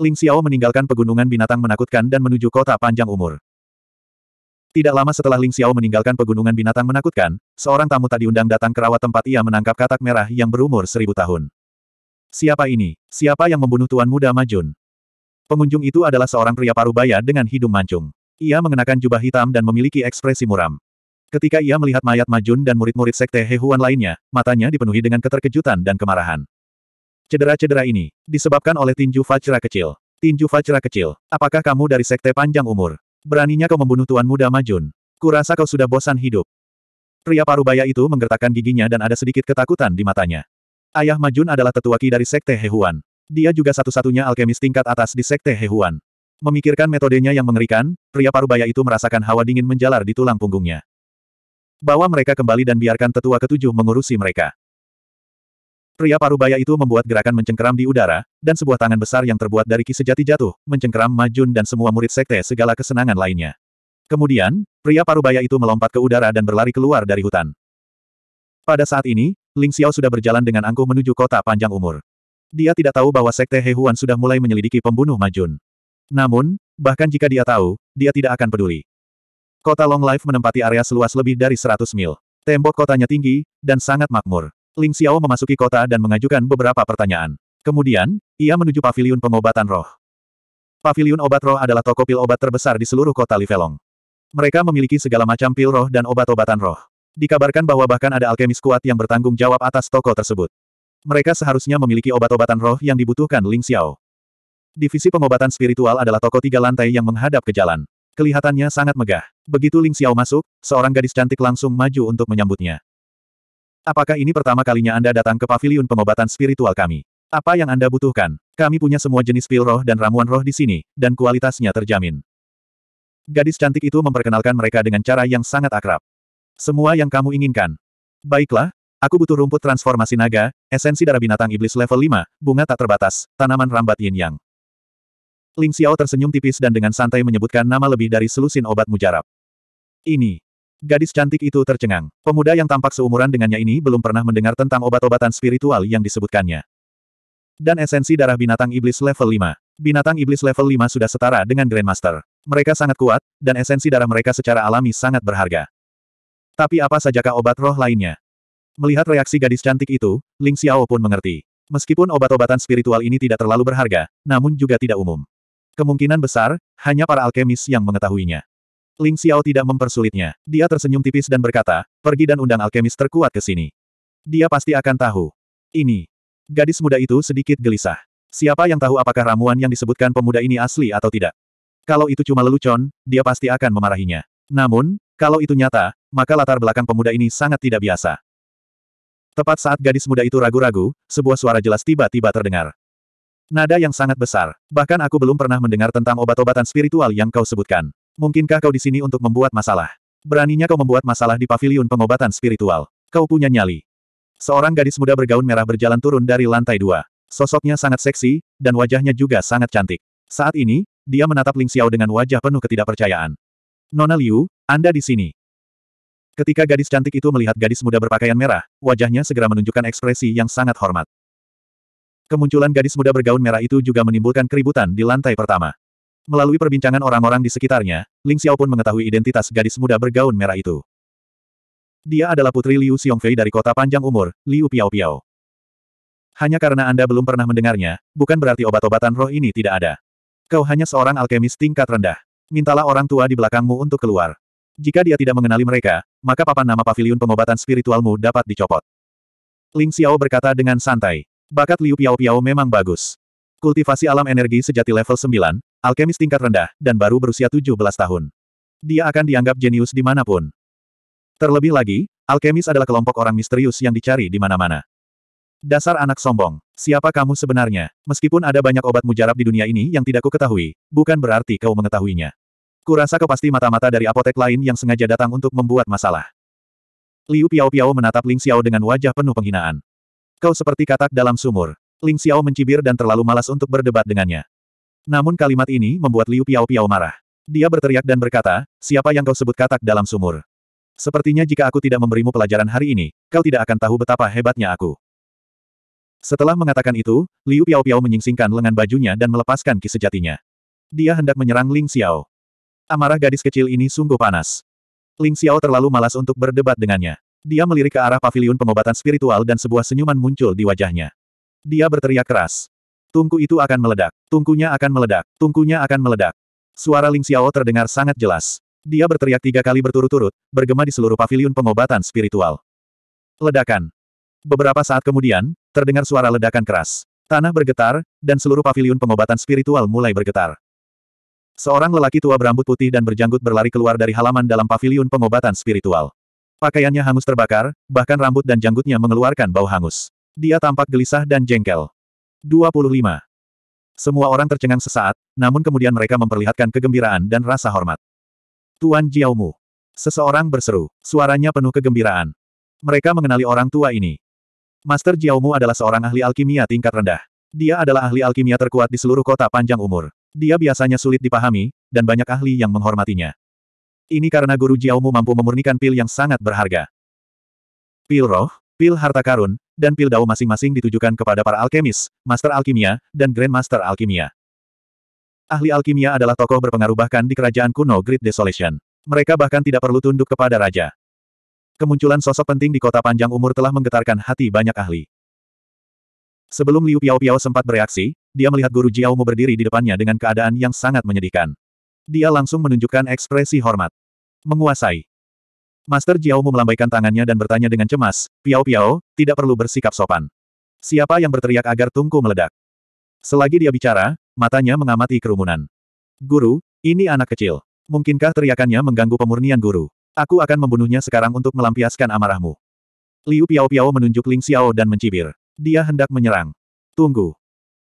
Ling Xiao meninggalkan pegunungan binatang menakutkan dan menuju kota panjang umur. Tidak lama setelah Ling Xiao meninggalkan pegunungan binatang menakutkan, seorang tamu tadi undang datang ke rawa tempat ia menangkap katak merah yang berumur seribu tahun. Siapa ini? Siapa yang membunuh Tuan Muda Majun? Pengunjung itu adalah seorang pria parubaya dengan hidung mancung. Ia mengenakan jubah hitam dan memiliki ekspresi muram. Ketika ia melihat mayat Majun dan murid-murid sekte Hehuan lainnya, matanya dipenuhi dengan keterkejutan dan kemarahan. Cedera-cedera ini disebabkan oleh tinju Fajra kecil. Tinju Fajra kecil, apakah kamu dari sekte panjang umur? Beraninya kau membunuh tuan muda Majun. Kurasa kau sudah bosan hidup. Pria parubaya itu menggertakkan giginya dan ada sedikit ketakutan di matanya. Ayah Majun adalah tetua tetuaki dari Sekte Hehuan. Dia juga satu-satunya alkemis tingkat atas di Sekte Hehuan. Memikirkan metodenya yang mengerikan, pria parubaya itu merasakan hawa dingin menjalar di tulang punggungnya. Bawa mereka kembali dan biarkan tetua ketujuh mengurusi mereka. Pria parubaya itu membuat gerakan mencengkeram di udara, dan sebuah tangan besar yang terbuat dari ki sejati jatuh, mencengkeram Majun dan semua murid sekte segala kesenangan lainnya. Kemudian, pria parubaya itu melompat ke udara dan berlari keluar dari hutan. Pada saat ini, Ling Xiao sudah berjalan dengan angkuh menuju kota panjang umur. Dia tidak tahu bahwa sekte Hehuan sudah mulai menyelidiki pembunuh Majun. Namun, bahkan jika dia tahu, dia tidak akan peduli. Kota Long Life menempati area seluas lebih dari 100 mil. Tembok kotanya tinggi, dan sangat makmur. Ling Xiao memasuki kota dan mengajukan beberapa pertanyaan. Kemudian, ia menuju paviliun pengobatan roh. Paviliun obat roh adalah toko pil obat terbesar di seluruh kota Livelong. Mereka memiliki segala macam pil roh dan obat-obatan roh. Dikabarkan bahwa bahkan ada alkemis kuat yang bertanggung jawab atas toko tersebut. Mereka seharusnya memiliki obat-obatan roh yang dibutuhkan Ling Xiao. Divisi pengobatan spiritual adalah toko tiga lantai yang menghadap ke jalan. Kelihatannya sangat megah. Begitu Ling Xiao masuk, seorang gadis cantik langsung maju untuk menyambutnya. Apakah ini pertama kalinya Anda datang ke paviliun pengobatan spiritual kami? Apa yang Anda butuhkan? Kami punya semua jenis pil roh dan ramuan roh di sini, dan kualitasnya terjamin. Gadis cantik itu memperkenalkan mereka dengan cara yang sangat akrab. Semua yang kamu inginkan. Baiklah, aku butuh rumput transformasi naga, esensi darah binatang iblis level 5, bunga tak terbatas, tanaman rambat yin yang. Ling Xiao tersenyum tipis dan dengan santai menyebutkan nama lebih dari selusin obat mujarab. Ini. Gadis cantik itu tercengang. Pemuda yang tampak seumuran dengannya ini belum pernah mendengar tentang obat-obatan spiritual yang disebutkannya. Dan esensi darah binatang iblis level 5. Binatang iblis level 5 sudah setara dengan Grandmaster. Mereka sangat kuat, dan esensi darah mereka secara alami sangat berharga. Tapi apa sajakah obat roh lainnya? Melihat reaksi gadis cantik itu, Ling Xiao pun mengerti. Meskipun obat-obatan spiritual ini tidak terlalu berharga, namun juga tidak umum. Kemungkinan besar, hanya para alkemis yang mengetahuinya. Ling Xiao tidak mempersulitnya. Dia tersenyum tipis dan berkata, pergi dan undang alkemis terkuat ke sini. Dia pasti akan tahu. Ini. Gadis muda itu sedikit gelisah. Siapa yang tahu apakah ramuan yang disebutkan pemuda ini asli atau tidak? Kalau itu cuma lelucon, dia pasti akan memarahinya. Namun, kalau itu nyata, maka latar belakang pemuda ini sangat tidak biasa. Tepat saat gadis muda itu ragu-ragu, sebuah suara jelas tiba-tiba terdengar. Nada yang sangat besar. Bahkan aku belum pernah mendengar tentang obat-obatan spiritual yang kau sebutkan. Mungkinkah kau di sini untuk membuat masalah? Beraninya kau membuat masalah di paviliun pengobatan spiritual. Kau punya nyali. Seorang gadis muda bergaun merah berjalan turun dari lantai dua. Sosoknya sangat seksi, dan wajahnya juga sangat cantik. Saat ini, dia menatap Ling Xiao dengan wajah penuh ketidakpercayaan. Nona Liu, Anda di sini. Ketika gadis cantik itu melihat gadis muda berpakaian merah, wajahnya segera menunjukkan ekspresi yang sangat hormat. Kemunculan gadis muda bergaun merah itu juga menimbulkan keributan di lantai pertama. Melalui perbincangan orang-orang di sekitarnya, Ling Xiao pun mengetahui identitas gadis muda bergaun merah itu. Dia adalah putri Liu Xiongfei dari kota panjang umur, Liu Piao Piao. Hanya karena Anda belum pernah mendengarnya, bukan berarti obat-obatan roh ini tidak ada. Kau hanya seorang alkemis tingkat rendah. Mintalah orang tua di belakangmu untuk keluar. Jika dia tidak mengenali mereka, maka papan nama pavilion pengobatan spiritualmu dapat dicopot. Ling Xiao berkata dengan santai. Bakat Liu Piao Piao memang bagus. Kultivasi alam energi sejati level 9, Alkemis tingkat rendah, dan baru berusia 17 tahun. Dia akan dianggap jenius dimanapun. Terlebih lagi, alkemis adalah kelompok orang misterius yang dicari di mana-mana. Dasar anak sombong, siapa kamu sebenarnya? Meskipun ada banyak obat mujarab di dunia ini yang tidak kuketahui, bukan berarti kau mengetahuinya. Kurasa kau pasti mata-mata dari apotek lain yang sengaja datang untuk membuat masalah. Liu Piao Piao menatap Ling Xiao dengan wajah penuh penghinaan. Kau seperti katak dalam sumur. Ling Xiao mencibir dan terlalu malas untuk berdebat dengannya. Namun kalimat ini membuat Liu Piao Piao marah. Dia berteriak dan berkata, siapa yang kau sebut katak dalam sumur? Sepertinya jika aku tidak memberimu pelajaran hari ini, kau tidak akan tahu betapa hebatnya aku. Setelah mengatakan itu, Liu Piao Piao menyingsingkan lengan bajunya dan melepaskan ki sejatinya. Dia hendak menyerang Ling Xiao. Amarah gadis kecil ini sungguh panas. Ling Xiao terlalu malas untuk berdebat dengannya. Dia melirik ke arah paviliun pengobatan spiritual dan sebuah senyuman muncul di wajahnya. Dia berteriak keras. Tungku itu akan meledak. Tungkunya akan meledak. Tungkunya akan meledak. Suara Ling Xiao terdengar sangat jelas. Dia berteriak tiga kali berturut-turut, bergema di seluruh paviliun pengobatan spiritual. Ledakan. Beberapa saat kemudian, terdengar suara ledakan keras. Tanah bergetar, dan seluruh paviliun pengobatan spiritual mulai bergetar. Seorang lelaki tua berambut putih dan berjanggut berlari keluar dari halaman dalam paviliun pengobatan spiritual. Pakaiannya hangus terbakar, bahkan rambut dan janggutnya mengeluarkan bau hangus. Dia tampak gelisah dan jengkel. 25. Semua orang tercengang sesaat, namun kemudian mereka memperlihatkan kegembiraan dan rasa hormat. Tuan Jiaomu. Seseorang berseru, suaranya penuh kegembiraan. Mereka mengenali orang tua ini. Master Jiaomu adalah seorang ahli alkimia tingkat rendah. Dia adalah ahli alkimia terkuat di seluruh kota panjang umur. Dia biasanya sulit dipahami, dan banyak ahli yang menghormatinya. Ini karena guru Jiaomu mampu memurnikan pil yang sangat berharga. Pil roh, pil harta karun, dan pil dao masing-masing ditujukan kepada para alkemis, Master Alkimia, dan grandmaster Alkimia. Ahli alkimia adalah tokoh berpengaruh bahkan di kerajaan kuno Great Desolation. Mereka bahkan tidak perlu tunduk kepada raja. Kemunculan sosok penting di kota panjang umur telah menggetarkan hati banyak ahli. Sebelum Liu Piao Piao sempat bereaksi, dia melihat guru Jiao Mu berdiri di depannya dengan keadaan yang sangat menyedihkan. Dia langsung menunjukkan ekspresi hormat. Menguasai. Master Jiao melambaikan tangannya dan bertanya dengan cemas, Piao Piao, tidak perlu bersikap sopan. Siapa yang berteriak agar tungku meledak? Selagi dia bicara, matanya mengamati kerumunan. Guru, ini anak kecil. Mungkinkah teriakannya mengganggu pemurnian guru? Aku akan membunuhnya sekarang untuk melampiaskan amarahmu. Liu Piao Piao menunjuk Ling Xiao dan mencibir. Dia hendak menyerang. Tunggu.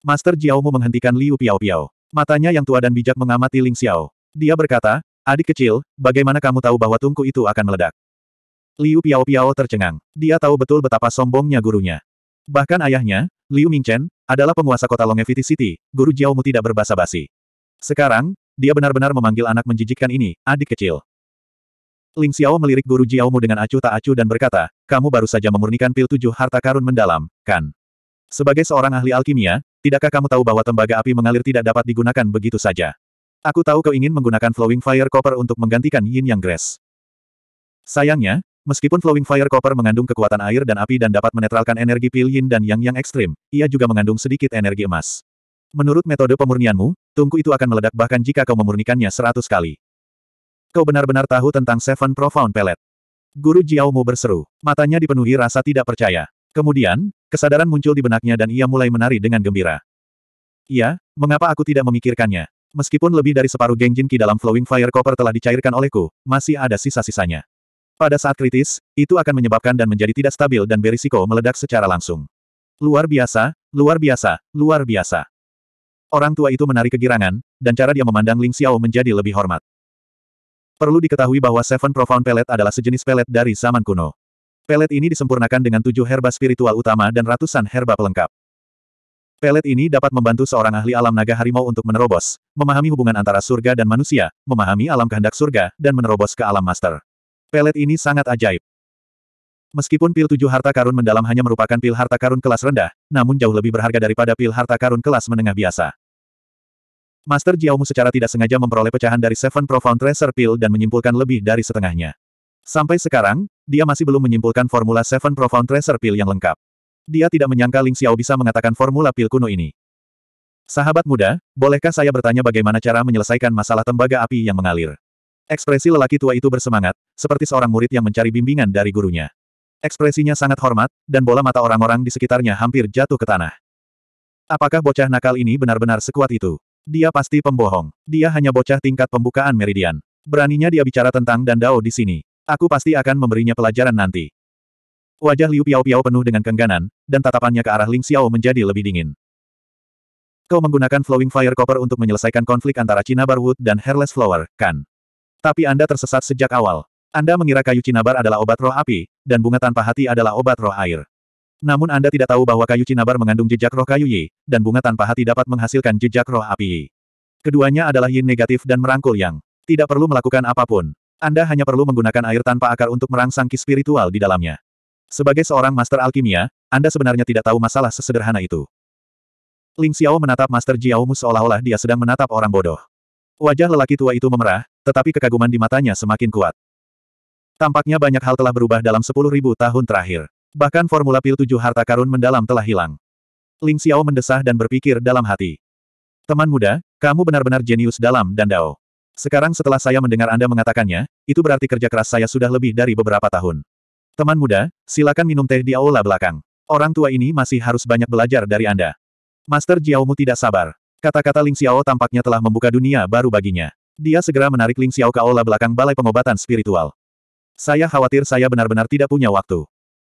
Master Jiao menghentikan Liu Piao Piao. Matanya yang tua dan bijak mengamati Ling Xiao. Dia berkata, Adik kecil, bagaimana kamu tahu bahwa tungku itu akan meledak? Liu Piao Piao tercengang. Dia tahu betul betapa sombongnya gurunya. Bahkan ayahnya, Liu Mingchen, adalah penguasa kota Longevity City, guru Jiaomu tidak berbahasa basi. Sekarang, dia benar-benar memanggil anak menjijikkan ini, adik kecil. Ling Xiao melirik guru Jiaomu dengan acuh tak acuh dan berkata, kamu baru saja memurnikan pil tujuh harta karun mendalam, kan? Sebagai seorang ahli alkimia, tidakkah kamu tahu bahwa tembaga api mengalir tidak dapat digunakan begitu saja? Aku tahu kau ingin menggunakan Flowing Fire Copper untuk menggantikan Yin Yang Grass. Sayangnya, meskipun Flowing Fire Copper mengandung kekuatan air dan api dan dapat menetralkan energi pil Yin dan Yang Yang ekstrim, ia juga mengandung sedikit energi emas. Menurut metode pemurnianmu, tungku itu akan meledak bahkan jika kau memurnikannya seratus kali. Kau benar-benar tahu tentang Seven Profound Pellet. Guru Jiaomu berseru. Matanya dipenuhi rasa tidak percaya. Kemudian, kesadaran muncul di benaknya dan ia mulai menari dengan gembira. Iya, mengapa aku tidak memikirkannya? Meskipun lebih dari separuh Genjin Ki dalam Flowing Fire Copper telah dicairkan olehku, masih ada sisa-sisanya. Pada saat kritis, itu akan menyebabkan dan menjadi tidak stabil dan berisiko meledak secara langsung. Luar biasa, luar biasa, luar biasa. Orang tua itu menarik kegirangan, dan cara dia memandang Ling Xiao menjadi lebih hormat. Perlu diketahui bahwa Seven Profound Pellet adalah sejenis pelet dari zaman kuno. Pelet ini disempurnakan dengan tujuh herba spiritual utama dan ratusan herba pelengkap. Pelet ini dapat membantu seorang ahli alam naga harimau untuk menerobos, memahami hubungan antara surga dan manusia, memahami alam kehendak surga, dan menerobos ke alam master. Pelet ini sangat ajaib. Meskipun pil tujuh harta karun mendalam hanya merupakan pil harta karun kelas rendah, namun jauh lebih berharga daripada pil harta karun kelas menengah biasa. Master Jiaomu secara tidak sengaja memperoleh pecahan dari Seven Profound Treasure Pill dan menyimpulkan lebih dari setengahnya. Sampai sekarang, dia masih belum menyimpulkan formula Seven Profound Treasure Pill yang lengkap. Dia tidak menyangka Ling Xiao bisa mengatakan formula pil kuno ini. Sahabat muda, bolehkah saya bertanya bagaimana cara menyelesaikan masalah tembaga api yang mengalir? Ekspresi lelaki tua itu bersemangat, seperti seorang murid yang mencari bimbingan dari gurunya. Ekspresinya sangat hormat, dan bola mata orang-orang di sekitarnya hampir jatuh ke tanah. Apakah bocah nakal ini benar-benar sekuat itu? Dia pasti pembohong. Dia hanya bocah tingkat pembukaan meridian. Beraninya dia bicara tentang dan dao di sini. Aku pasti akan memberinya pelajaran nanti. Wajah Liu Piao Piao penuh dengan kengganan, dan tatapannya ke arah Ling Xiao menjadi lebih dingin. Kau menggunakan Flowing Fire Copper untuk menyelesaikan konflik antara Cina Barwood dan Hairless Flower, kan? Tapi Anda tersesat sejak awal. Anda mengira kayu Cinabar adalah obat roh api, dan bunga tanpa hati adalah obat roh air. Namun Anda tidak tahu bahwa kayu cinabar mengandung jejak roh kayu Yi, dan bunga tanpa hati dapat menghasilkan jejak roh api Yi. Keduanya adalah yin negatif dan merangkul yang. Tidak perlu melakukan apapun. Anda hanya perlu menggunakan air tanpa akar untuk merangsang ki spiritual di dalamnya. Sebagai seorang master alkimia, Anda sebenarnya tidak tahu masalah sesederhana itu. Ling Xiao menatap Master Jiao seolah-olah dia sedang menatap orang bodoh. Wajah lelaki tua itu memerah, tetapi kekaguman di matanya semakin kuat. Tampaknya banyak hal telah berubah dalam sepuluh ribu tahun terakhir. Bahkan formula pil tujuh harta karun mendalam telah hilang. Ling Xiao mendesah dan berpikir dalam hati. Teman muda, kamu benar-benar jenius dalam dan dao. Sekarang setelah saya mendengar Anda mengatakannya, itu berarti kerja keras saya sudah lebih dari beberapa tahun. Teman muda, silakan minum teh di aula belakang. Orang tua ini masih harus banyak belajar dari Anda. Master Jiaomu tidak sabar. Kata-kata Ling Xiao tampaknya telah membuka dunia baru baginya. Dia segera menarik Ling Xiao ke aula belakang balai pengobatan spiritual. Saya khawatir saya benar-benar tidak punya waktu.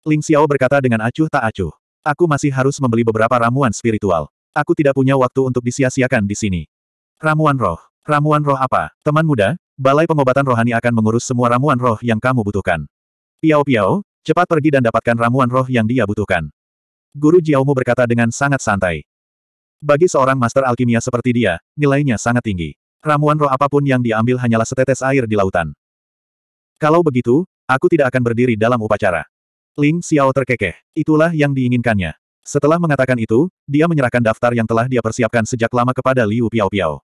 Ling Xiao berkata dengan acuh tak acuh. Aku masih harus membeli beberapa ramuan spiritual. Aku tidak punya waktu untuk disia-siakan di sini. Ramuan roh. Ramuan roh apa? Teman muda, Balai Pengobatan Rohani akan mengurus semua ramuan roh yang kamu butuhkan. Piao Piao, cepat pergi dan dapatkan ramuan roh yang dia butuhkan. Guru Jiaomu berkata dengan sangat santai. Bagi seorang master alkimia seperti dia, nilainya sangat tinggi. Ramuan roh apapun yang diambil hanyalah setetes air di lautan. Kalau begitu, aku tidak akan berdiri dalam upacara. Ling Xiao terkekeh. Itulah yang diinginkannya. Setelah mengatakan itu, dia menyerahkan daftar yang telah dia persiapkan sejak lama kepada Liu Piao Piao.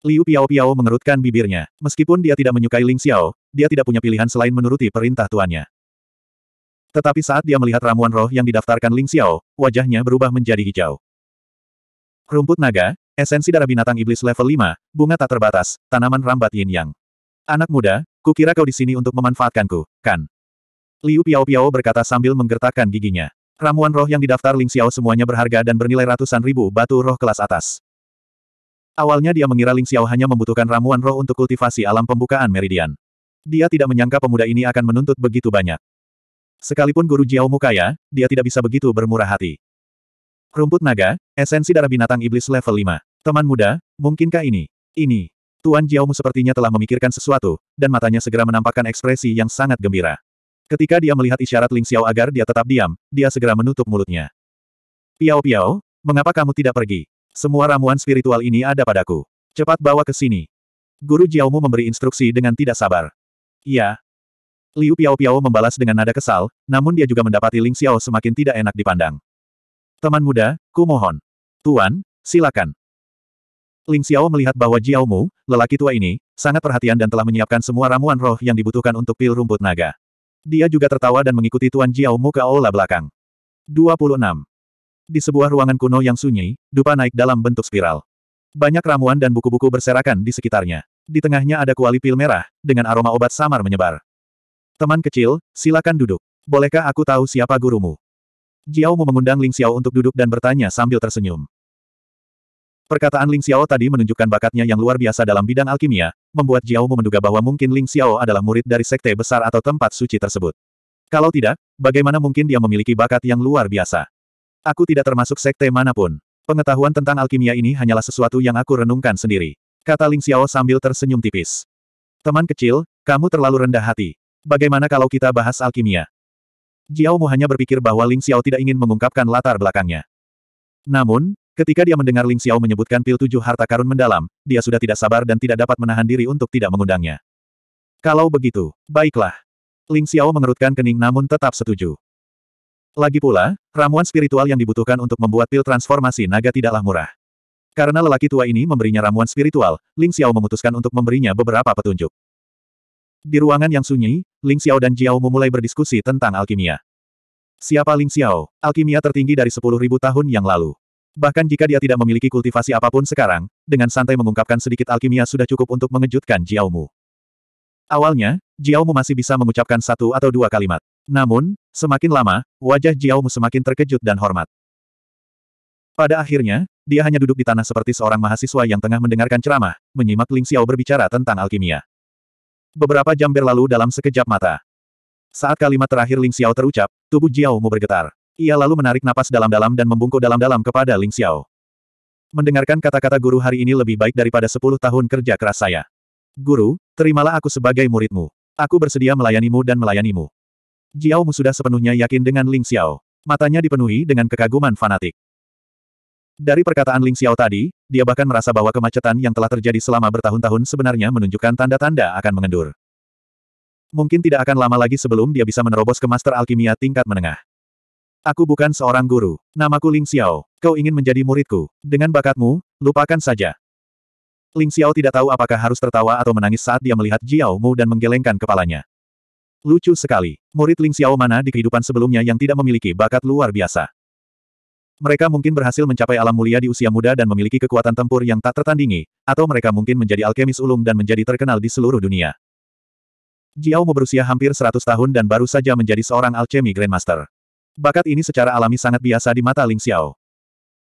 Liu Piao Piao mengerutkan bibirnya. Meskipun dia tidak menyukai Ling Xiao, dia tidak punya pilihan selain menuruti perintah tuannya. Tetapi saat dia melihat ramuan roh yang didaftarkan Ling Xiao, wajahnya berubah menjadi hijau. Rumput naga, esensi darah binatang iblis level 5, bunga tak terbatas, tanaman rambat yin yang. Anak muda, kukira kau di sini untuk memanfaatkanku, kan? Liu Piao Piao berkata sambil menggertakkan giginya. Ramuan roh yang didaftar Ling Xiao semuanya berharga dan bernilai ratusan ribu batu roh kelas atas. Awalnya dia mengira Ling Xiao hanya membutuhkan ramuan roh untuk kultivasi alam pembukaan meridian. Dia tidak menyangka pemuda ini akan menuntut begitu banyak. Sekalipun guru Jiao Mukaya, dia tidak bisa begitu bermurah hati. Rumput naga, esensi darah binatang iblis level 5. Teman muda, mungkinkah ini? Ini. Tuan Jiaomu sepertinya telah memikirkan sesuatu, dan matanya segera menampakkan ekspresi yang sangat gembira. Ketika dia melihat isyarat Ling Xiao agar dia tetap diam, dia segera menutup mulutnya. Piao Piao, mengapa kamu tidak pergi? Semua ramuan spiritual ini ada padaku. Cepat bawa ke sini. Guru Jiaomu memberi instruksi dengan tidak sabar. Iya. Liu Piao Piao membalas dengan nada kesal, namun dia juga mendapati Ling Xiao semakin tidak enak dipandang. Teman muda, ku mohon. Tuan, silakan. Ling Xiao melihat bahwa Jiaomu, lelaki tua ini, sangat perhatian dan telah menyiapkan semua ramuan roh yang dibutuhkan untuk pil rumput naga. Dia juga tertawa dan mengikuti Tuan Jiaomu ke aula belakang. 26. Di sebuah ruangan kuno yang sunyi, dupa naik dalam bentuk spiral. Banyak ramuan dan buku-buku berserakan di sekitarnya. Di tengahnya ada kuali pil merah, dengan aroma obat samar menyebar. Teman kecil, silakan duduk. Bolehkah aku tahu siapa gurumu? Jiao Mu mengundang Ling Xiao untuk duduk dan bertanya sambil tersenyum. Perkataan Ling Xiao tadi menunjukkan bakatnya yang luar biasa dalam bidang alkimia, membuat Jiao Mu menduga bahwa mungkin Ling Xiao adalah murid dari sekte besar atau tempat suci tersebut. Kalau tidak, bagaimana mungkin dia memiliki bakat yang luar biasa? Aku tidak termasuk sekte manapun. Pengetahuan tentang alkimia ini hanyalah sesuatu yang aku renungkan sendiri. Kata Ling Xiao sambil tersenyum tipis. Teman kecil, kamu terlalu rendah hati. Bagaimana kalau kita bahas alkimia? Jiao Mu hanya berpikir bahwa Ling Xiao tidak ingin mengungkapkan latar belakangnya. Namun, ketika dia mendengar Ling Xiao menyebutkan pil tujuh harta karun mendalam, dia sudah tidak sabar dan tidak dapat menahan diri untuk tidak mengundangnya. Kalau begitu, baiklah. Ling Xiao mengerutkan kening namun tetap setuju. Lagi pula, ramuan spiritual yang dibutuhkan untuk membuat pil transformasi naga tidaklah murah. Karena lelaki tua ini memberinya ramuan spiritual, Ling Xiao memutuskan untuk memberinya beberapa petunjuk. Di ruangan yang sunyi, Ling Xiao dan Jiao memulai berdiskusi tentang alkimia. Siapa Ling Xiao? Alkimia tertinggi dari 10.000 tahun yang lalu. Bahkan jika dia tidak memiliki kultivasi apapun sekarang, dengan santai mengungkapkan sedikit alkimia sudah cukup untuk mengejutkan Jiao Mu. Awalnya, Jiao Mu masih bisa mengucapkan satu atau dua kalimat. Namun, semakin lama, wajah Jiao Mu semakin terkejut dan hormat. Pada akhirnya, dia hanya duduk di tanah seperti seorang mahasiswa yang tengah mendengarkan ceramah, menyimak Ling Xiao berbicara tentang alkimia. Beberapa jam berlalu dalam sekejap mata. Saat kalimat terakhir Ling Xiao terucap, tubuh Jiao Mu bergetar. Ia lalu menarik napas dalam-dalam dan membungkuk dalam-dalam kepada Ling Xiao. Mendengarkan kata-kata guru hari ini lebih baik daripada sepuluh tahun kerja keras saya. Guru, terimalah aku sebagai muridmu. Aku bersedia melayanimu dan melayanimu. Jiao Mu sudah sepenuhnya yakin dengan Ling Xiao. Matanya dipenuhi dengan kekaguman fanatik. Dari perkataan Ling Xiao tadi, dia bahkan merasa bahwa kemacetan yang telah terjadi selama bertahun-tahun sebenarnya menunjukkan tanda-tanda akan mengendur. Mungkin tidak akan lama lagi sebelum dia bisa menerobos ke master alkimia tingkat menengah. Aku bukan seorang guru. Namaku Ling Xiao. Kau ingin menjadi muridku. Dengan bakatmu, lupakan saja. Ling Xiao tidak tahu apakah harus tertawa atau menangis saat dia melihat Jiao Mu dan menggelengkan kepalanya. Lucu sekali. Murid Ling Xiao mana di kehidupan sebelumnya yang tidak memiliki bakat luar biasa. Mereka mungkin berhasil mencapai alam mulia di usia muda dan memiliki kekuatan tempur yang tak tertandingi, atau mereka mungkin menjadi alkemis ulung dan menjadi terkenal di seluruh dunia. Jiao Mo berusia hampir 100 tahun dan baru saja menjadi seorang alchemy grandmaster. Bakat ini secara alami sangat biasa di mata Ling Xiao.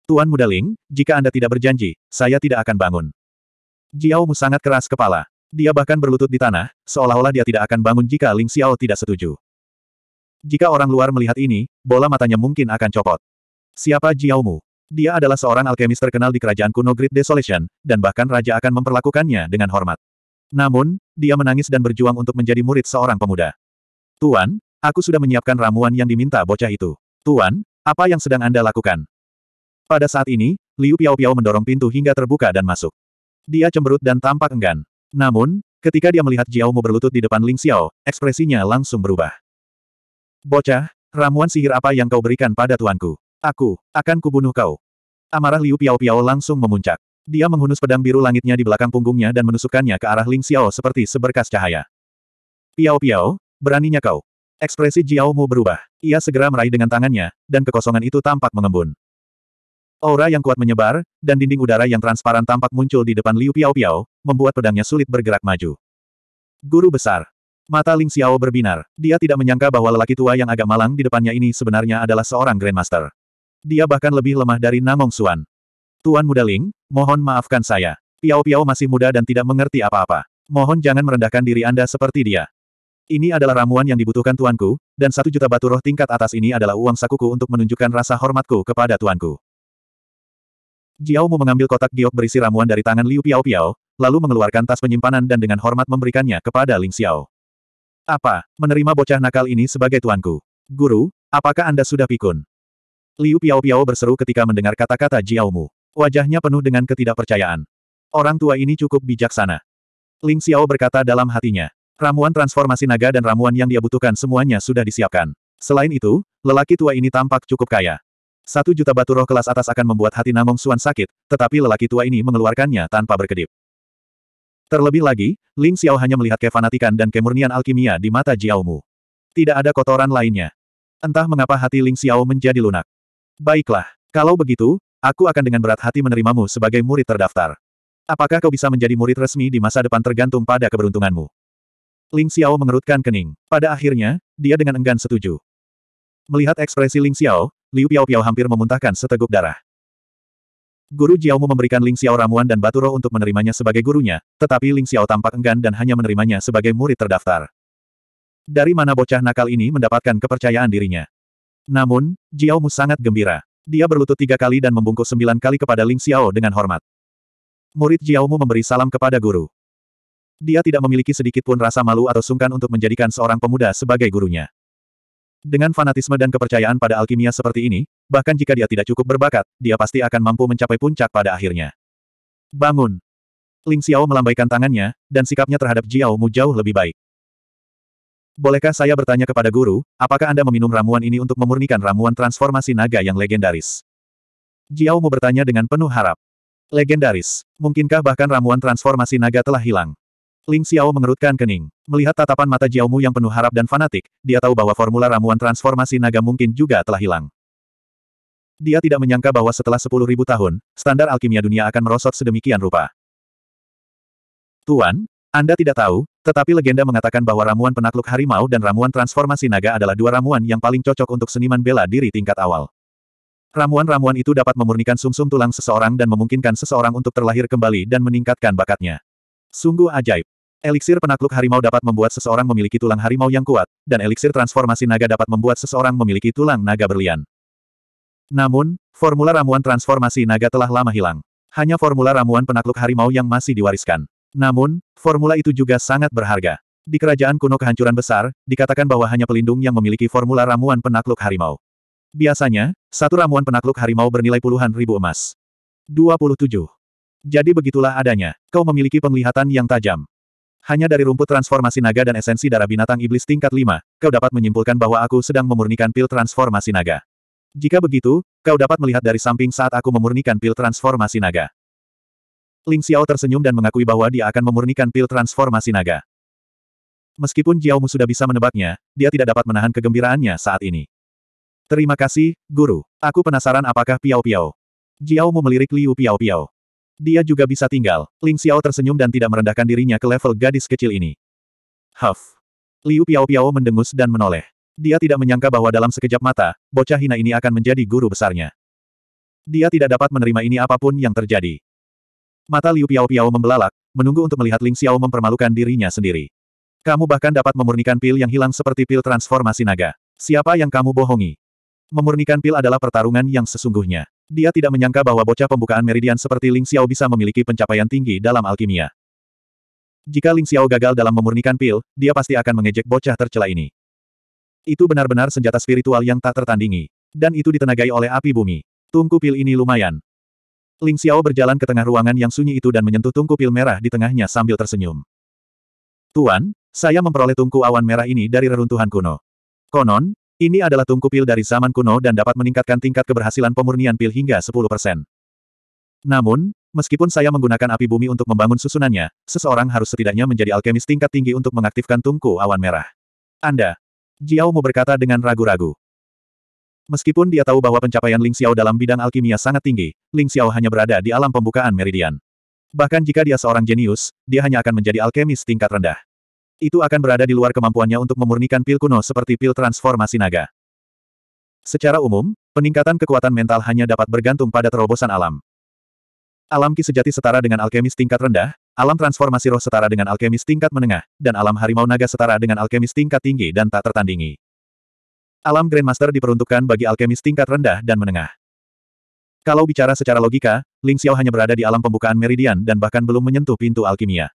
Tuan Muda Ling, jika Anda tidak berjanji, saya tidak akan bangun. Jiao Mu sangat keras kepala. Dia bahkan berlutut di tanah, seolah-olah dia tidak akan bangun jika Ling Xiao tidak setuju. Jika orang luar melihat ini, bola matanya mungkin akan copot. Siapa Jiaomu? Dia adalah seorang alkemis terkenal di kerajaan kuno Great Desolation, dan bahkan raja akan memperlakukannya dengan hormat. Namun, dia menangis dan berjuang untuk menjadi murid seorang pemuda. Tuan, aku sudah menyiapkan ramuan yang diminta bocah itu. Tuan, apa yang sedang Anda lakukan? Pada saat ini, Liu Piao Piao mendorong pintu hingga terbuka dan masuk. Dia cemberut dan tampak enggan. Namun, ketika dia melihat Mu berlutut di depan Ling Xiao, ekspresinya langsung berubah. Bocah, ramuan sihir apa yang kau berikan pada tuanku? Aku, akan kubunuh kau. Amarah Liu Piao Piao langsung memuncak. Dia menghunus pedang biru langitnya di belakang punggungnya dan menusukkannya ke arah Ling Xiao seperti seberkas cahaya. Piao Piao, beraninya kau. Ekspresi Mu berubah. Ia segera meraih dengan tangannya, dan kekosongan itu tampak mengembun. Aura yang kuat menyebar, dan dinding udara yang transparan tampak muncul di depan Liu Piao Piao, membuat pedangnya sulit bergerak maju. Guru besar. Mata Ling Xiao berbinar. Dia tidak menyangka bahwa lelaki tua yang agak malang di depannya ini sebenarnya adalah seorang Grandmaster. Dia bahkan lebih lemah dari Namong Xuan. Tuan muda Ling, mohon maafkan saya. Piao Piao masih muda dan tidak mengerti apa-apa. Mohon jangan merendahkan diri Anda seperti dia. Ini adalah ramuan yang dibutuhkan tuanku, dan satu juta batu roh tingkat atas ini adalah uang sakuku untuk menunjukkan rasa hormatku kepada tuanku. Jiao Mu mengambil kotak giok berisi ramuan dari tangan Liu Piao Piao, lalu mengeluarkan tas penyimpanan dan dengan hormat memberikannya kepada Ling Xiao. Apa, menerima bocah nakal ini sebagai tuanku? Guru, apakah Anda sudah pikun? Liu Piao Piao berseru ketika mendengar kata-kata Jiaomu. Wajahnya penuh dengan ketidakpercayaan. Orang tua ini cukup bijaksana. Ling Xiao berkata dalam hatinya. Ramuan transformasi naga dan ramuan yang dia butuhkan semuanya sudah disiapkan. Selain itu, lelaki tua ini tampak cukup kaya. Satu juta batu roh kelas atas akan membuat hati Namong Suan sakit, tetapi lelaki tua ini mengeluarkannya tanpa berkedip. Terlebih lagi, Ling Xiao hanya melihat kefanatikan dan kemurnian alkimia di mata Jiao Tidak ada kotoran lainnya. Entah mengapa hati Ling Xiao menjadi lunak. Baiklah, kalau begitu, aku akan dengan berat hati menerimamu sebagai murid terdaftar. Apakah kau bisa menjadi murid resmi di masa depan tergantung pada keberuntunganmu? Ling Xiao mengerutkan kening. Pada akhirnya, dia dengan enggan setuju. Melihat ekspresi Ling Xiao, Liu Piao Piao hampir memuntahkan seteguk darah. Guru Jiaomu memberikan Ling Xiao ramuan dan batu roh untuk menerimanya sebagai gurunya, tetapi Ling Xiao tampak enggan dan hanya menerimanya sebagai murid terdaftar. Dari mana bocah nakal ini mendapatkan kepercayaan dirinya? Namun, Jiaomu sangat gembira. Dia berlutut tiga kali dan membungkuk sembilan kali kepada Ling Xiao dengan hormat. Murid Jiaomu memberi salam kepada guru. Dia tidak memiliki sedikit pun rasa malu atau sungkan untuk menjadikan seorang pemuda sebagai gurunya. Dengan fanatisme dan kepercayaan pada alkimia seperti ini, bahkan jika dia tidak cukup berbakat, dia pasti akan mampu mencapai puncak pada akhirnya. Bangun! Ling Xiao melambaikan tangannya, dan sikapnya terhadap Jiao Mu jauh lebih baik. Bolehkah saya bertanya kepada guru, apakah Anda meminum ramuan ini untuk memurnikan ramuan transformasi naga yang legendaris? Jiao Mu bertanya dengan penuh harap. Legendaris. Mungkinkah bahkan ramuan transformasi naga telah hilang? Ling Xiao mengerutkan kening. Melihat tatapan mata Jiaomu yang penuh harap dan fanatik, dia tahu bahwa formula ramuan transformasi naga mungkin juga telah hilang. Dia tidak menyangka bahwa setelah sepuluh ribu tahun, standar alkimia dunia akan merosot sedemikian rupa. Tuan, Anda tidak tahu, tetapi legenda mengatakan bahwa ramuan penakluk harimau dan ramuan transformasi naga adalah dua ramuan yang paling cocok untuk seniman bela diri tingkat awal. Ramuan-ramuan itu dapat memurnikan sumsum -sum tulang seseorang dan memungkinkan seseorang untuk terlahir kembali dan meningkatkan bakatnya. Sungguh ajaib. Eliksir penakluk harimau dapat membuat seseorang memiliki tulang harimau yang kuat, dan eliksir transformasi naga dapat membuat seseorang memiliki tulang naga berlian. Namun, formula ramuan transformasi naga telah lama hilang. Hanya formula ramuan penakluk harimau yang masih diwariskan. Namun, formula itu juga sangat berharga. Di kerajaan kuno kehancuran besar, dikatakan bahwa hanya pelindung yang memiliki formula ramuan penakluk harimau. Biasanya, satu ramuan penakluk harimau bernilai puluhan ribu emas. 27. Jadi begitulah adanya. Kau memiliki penglihatan yang tajam. Hanya dari rumput transformasi naga dan esensi darah binatang iblis tingkat 5, kau dapat menyimpulkan bahwa aku sedang memurnikan pil transformasi naga. Jika begitu, kau dapat melihat dari samping saat aku memurnikan pil transformasi naga. Ling Xiao tersenyum dan mengakui bahwa dia akan memurnikan pil transformasi naga. Meskipun Jiao Mu sudah bisa menebaknya, dia tidak dapat menahan kegembiraannya saat ini. Terima kasih, Guru. Aku penasaran apakah Piao Piao. Jiao Mu melirik Liu Piao Piao. Dia juga bisa tinggal. Ling Xiao tersenyum dan tidak merendahkan dirinya ke level gadis kecil ini. Huff. Liu Piao Piao mendengus dan menoleh. Dia tidak menyangka bahwa dalam sekejap mata, bocah hina ini akan menjadi guru besarnya. Dia tidak dapat menerima ini apapun yang terjadi. Mata Liu Piao Piao membelalak, menunggu untuk melihat Ling Xiao mempermalukan dirinya sendiri. Kamu bahkan dapat memurnikan pil yang hilang seperti pil transformasi naga. Siapa yang kamu bohongi? Memurnikan pil adalah pertarungan yang sesungguhnya. Dia tidak menyangka bahwa bocah pembukaan meridian seperti Ling Xiao bisa memiliki pencapaian tinggi dalam alkimia. Jika Ling Xiao gagal dalam memurnikan pil, dia pasti akan mengejek bocah tercela ini. Itu benar-benar senjata spiritual yang tak tertandingi. Dan itu ditenagai oleh api bumi. Tungku pil ini lumayan. Ling Xiao berjalan ke tengah ruangan yang sunyi itu dan menyentuh tungku pil merah di tengahnya sambil tersenyum. Tuan, saya memperoleh tungku awan merah ini dari reruntuhan kuno. Konon, ini adalah tungku pil dari zaman kuno dan dapat meningkatkan tingkat keberhasilan pemurnian pil hingga 10%. Namun, meskipun saya menggunakan api bumi untuk membangun susunannya, seseorang harus setidaknya menjadi alkemis tingkat tinggi untuk mengaktifkan tungku awan merah. Anda. Jiao mau berkata dengan ragu-ragu. Meskipun dia tahu bahwa pencapaian Ling Xiao dalam bidang alkimia sangat tinggi, Ling Xiao hanya berada di alam pembukaan meridian. Bahkan jika dia seorang jenius, dia hanya akan menjadi alkemis tingkat rendah. Itu akan berada di luar kemampuannya untuk memurnikan pil kuno seperti pil transformasi naga. Secara umum, peningkatan kekuatan mental hanya dapat bergantung pada terobosan alam. Alam ki sejati setara dengan alkemis tingkat rendah, alam transformasi roh setara dengan alkemis tingkat menengah, dan alam harimau naga setara dengan alkemis tingkat tinggi dan tak tertandingi. Alam Grandmaster diperuntukkan bagi alkemis tingkat rendah dan menengah. Kalau bicara secara logika, Ling Xiao hanya berada di alam pembukaan meridian dan bahkan belum menyentuh pintu alkimia.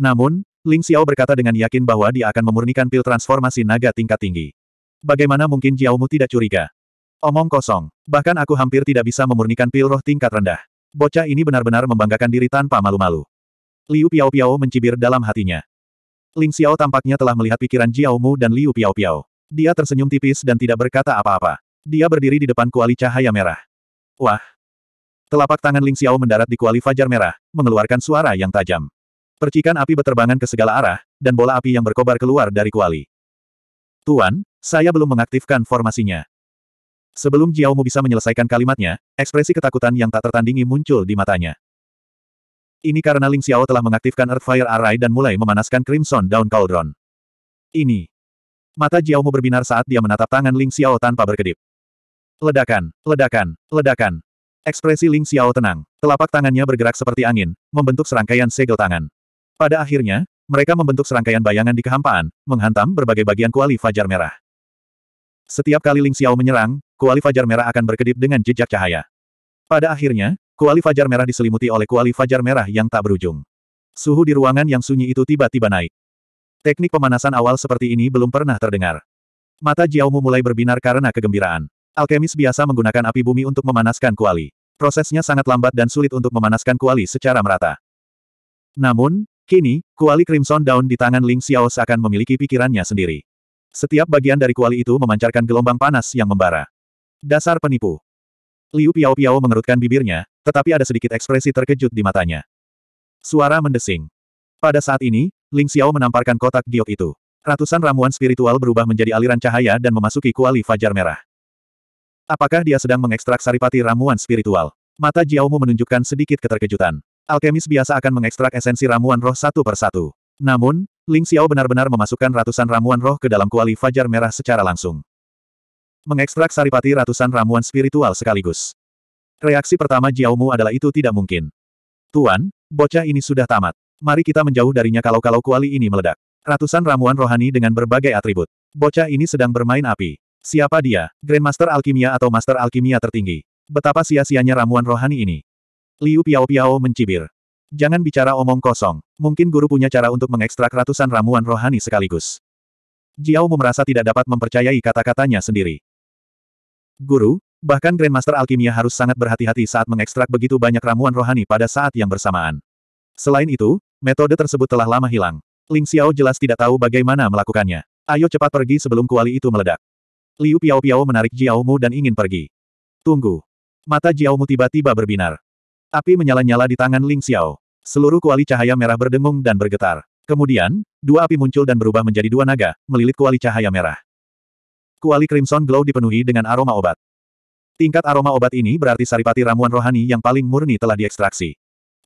Namun, Ling Xiao berkata dengan yakin bahwa dia akan memurnikan pil transformasi naga tingkat tinggi. Bagaimana mungkin Jiaomu tidak curiga? Omong kosong. Bahkan aku hampir tidak bisa memurnikan pil roh tingkat rendah. Bocah ini benar-benar membanggakan diri tanpa malu-malu. Liu Piao Piao mencibir dalam hatinya. Ling Xiao tampaknya telah melihat pikiran Jiaomu dan Liu Piao Piao. Dia tersenyum tipis dan tidak berkata apa-apa. Dia berdiri di depan kuali cahaya merah. Wah! Telapak tangan Ling Xiao mendarat di kuali fajar merah, mengeluarkan suara yang tajam. Percikan api berterbangan ke segala arah, dan bola api yang berkobar keluar dari kuali. Tuan, saya belum mengaktifkan formasinya. Sebelum Jiaomu bisa menyelesaikan kalimatnya, ekspresi ketakutan yang tak tertandingi muncul di matanya. Ini karena Ling Xiao telah mengaktifkan Earthfire Array dan mulai memanaskan Crimson Dawn Cauldron. Ini. Mata Jiaomu berbinar saat dia menatap tangan Ling Xiao tanpa berkedip. Ledakan, ledakan, ledakan. Ekspresi Ling Xiao tenang. Telapak tangannya bergerak seperti angin, membentuk serangkaian segel tangan. Pada akhirnya, mereka membentuk serangkaian bayangan di kehampaan, menghantam berbagai bagian kuali fajar merah. Setiap kali Ling Xiao menyerang, kuali fajar merah akan berkedip dengan jejak cahaya. Pada akhirnya, kuali fajar merah diselimuti oleh kuali fajar merah yang tak berujung. Suhu di ruangan yang sunyi itu tiba-tiba naik. Teknik pemanasan awal seperti ini belum pernah terdengar. Mata Jiaomu mulai berbinar karena kegembiraan. Alkemis biasa menggunakan api bumi untuk memanaskan kuali. Prosesnya sangat lambat dan sulit untuk memanaskan kuali secara merata. Namun, Kini, kuali Crimson Dawn di tangan Ling Xiao seakan memiliki pikirannya sendiri. Setiap bagian dari kuali itu memancarkan gelombang panas yang membara. Dasar penipu. Liu Piao Piao mengerutkan bibirnya, tetapi ada sedikit ekspresi terkejut di matanya. Suara mendesing. Pada saat ini, Ling Xiao menamparkan kotak giok itu. Ratusan ramuan spiritual berubah menjadi aliran cahaya dan memasuki kuali fajar merah. Apakah dia sedang mengekstrak saripati ramuan spiritual? Mata Jiaomu menunjukkan sedikit keterkejutan. Alkemis biasa akan mengekstrak esensi ramuan roh satu per satu. Namun, Ling Xiao benar-benar memasukkan ratusan ramuan roh ke dalam kuali fajar merah secara langsung. Mengekstrak saripati ratusan ramuan spiritual sekaligus. Reaksi pertama Jiaomu adalah itu tidak mungkin. Tuan, bocah ini sudah tamat. Mari kita menjauh darinya kalau-kalau kuali ini meledak. Ratusan ramuan rohani dengan berbagai atribut. Bocah ini sedang bermain api. Siapa dia? Grandmaster Alkimia atau Master Alkimia tertinggi? Betapa sia-sianya ramuan rohani ini. Liu Piao Piao mencibir. Jangan bicara omong kosong. Mungkin guru punya cara untuk mengekstrak ratusan ramuan rohani sekaligus. Jiao merasa tidak dapat mempercayai kata-katanya sendiri. Guru, bahkan Grandmaster Alkimia harus sangat berhati-hati saat mengekstrak begitu banyak ramuan rohani pada saat yang bersamaan. Selain itu, metode tersebut telah lama hilang. Ling Xiao jelas tidak tahu bagaimana melakukannya. Ayo cepat pergi sebelum kuali itu meledak. Liu Piao Piao menarik Jiao Mu dan ingin pergi. Tunggu. Mata Jiao Mu tiba-tiba berbinar. Api menyala-nyala di tangan Ling Xiao. Seluruh kuali cahaya merah berdengung dan bergetar. Kemudian, dua api muncul dan berubah menjadi dua naga, melilit kuali cahaya merah. Kuali Crimson Glow dipenuhi dengan aroma obat. Tingkat aroma obat ini berarti saripati ramuan rohani yang paling murni telah diekstraksi.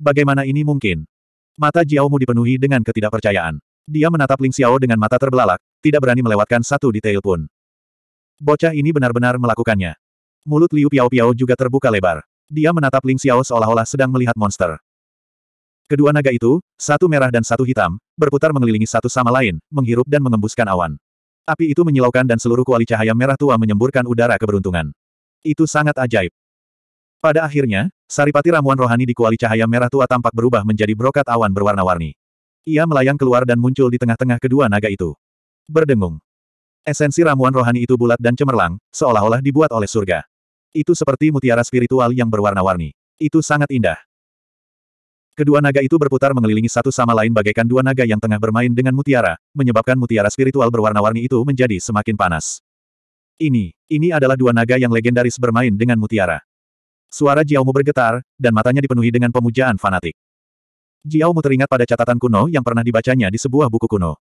Bagaimana ini mungkin? Mata Jiaomu dipenuhi dengan ketidakpercayaan. Dia menatap Ling Xiao dengan mata terbelalak, tidak berani melewatkan satu detail pun. Bocah ini benar-benar melakukannya. Mulut Liu Piao Piao juga terbuka lebar. Dia menatap Ling Xiao seolah-olah sedang melihat monster. Kedua naga itu, satu merah dan satu hitam, berputar mengelilingi satu sama lain, menghirup dan mengembuskan awan. Api itu menyilaukan dan seluruh kuali cahaya merah tua menyemburkan udara keberuntungan. Itu sangat ajaib. Pada akhirnya, saripati ramuan rohani di kuali cahaya merah tua tampak berubah menjadi brokat awan berwarna-warni. Ia melayang keluar dan muncul di tengah-tengah kedua naga itu. Berdengung. Esensi ramuan rohani itu bulat dan cemerlang, seolah-olah dibuat oleh surga. Itu seperti mutiara spiritual yang berwarna-warni. Itu sangat indah. Kedua naga itu berputar mengelilingi satu sama lain bagaikan dua naga yang tengah bermain dengan mutiara, menyebabkan mutiara spiritual berwarna-warni itu menjadi semakin panas. Ini, ini adalah dua naga yang legendaris bermain dengan mutiara. Suara Jiaomu bergetar, dan matanya dipenuhi dengan pemujaan fanatik. Jiaomu teringat pada catatan kuno yang pernah dibacanya di sebuah buku kuno.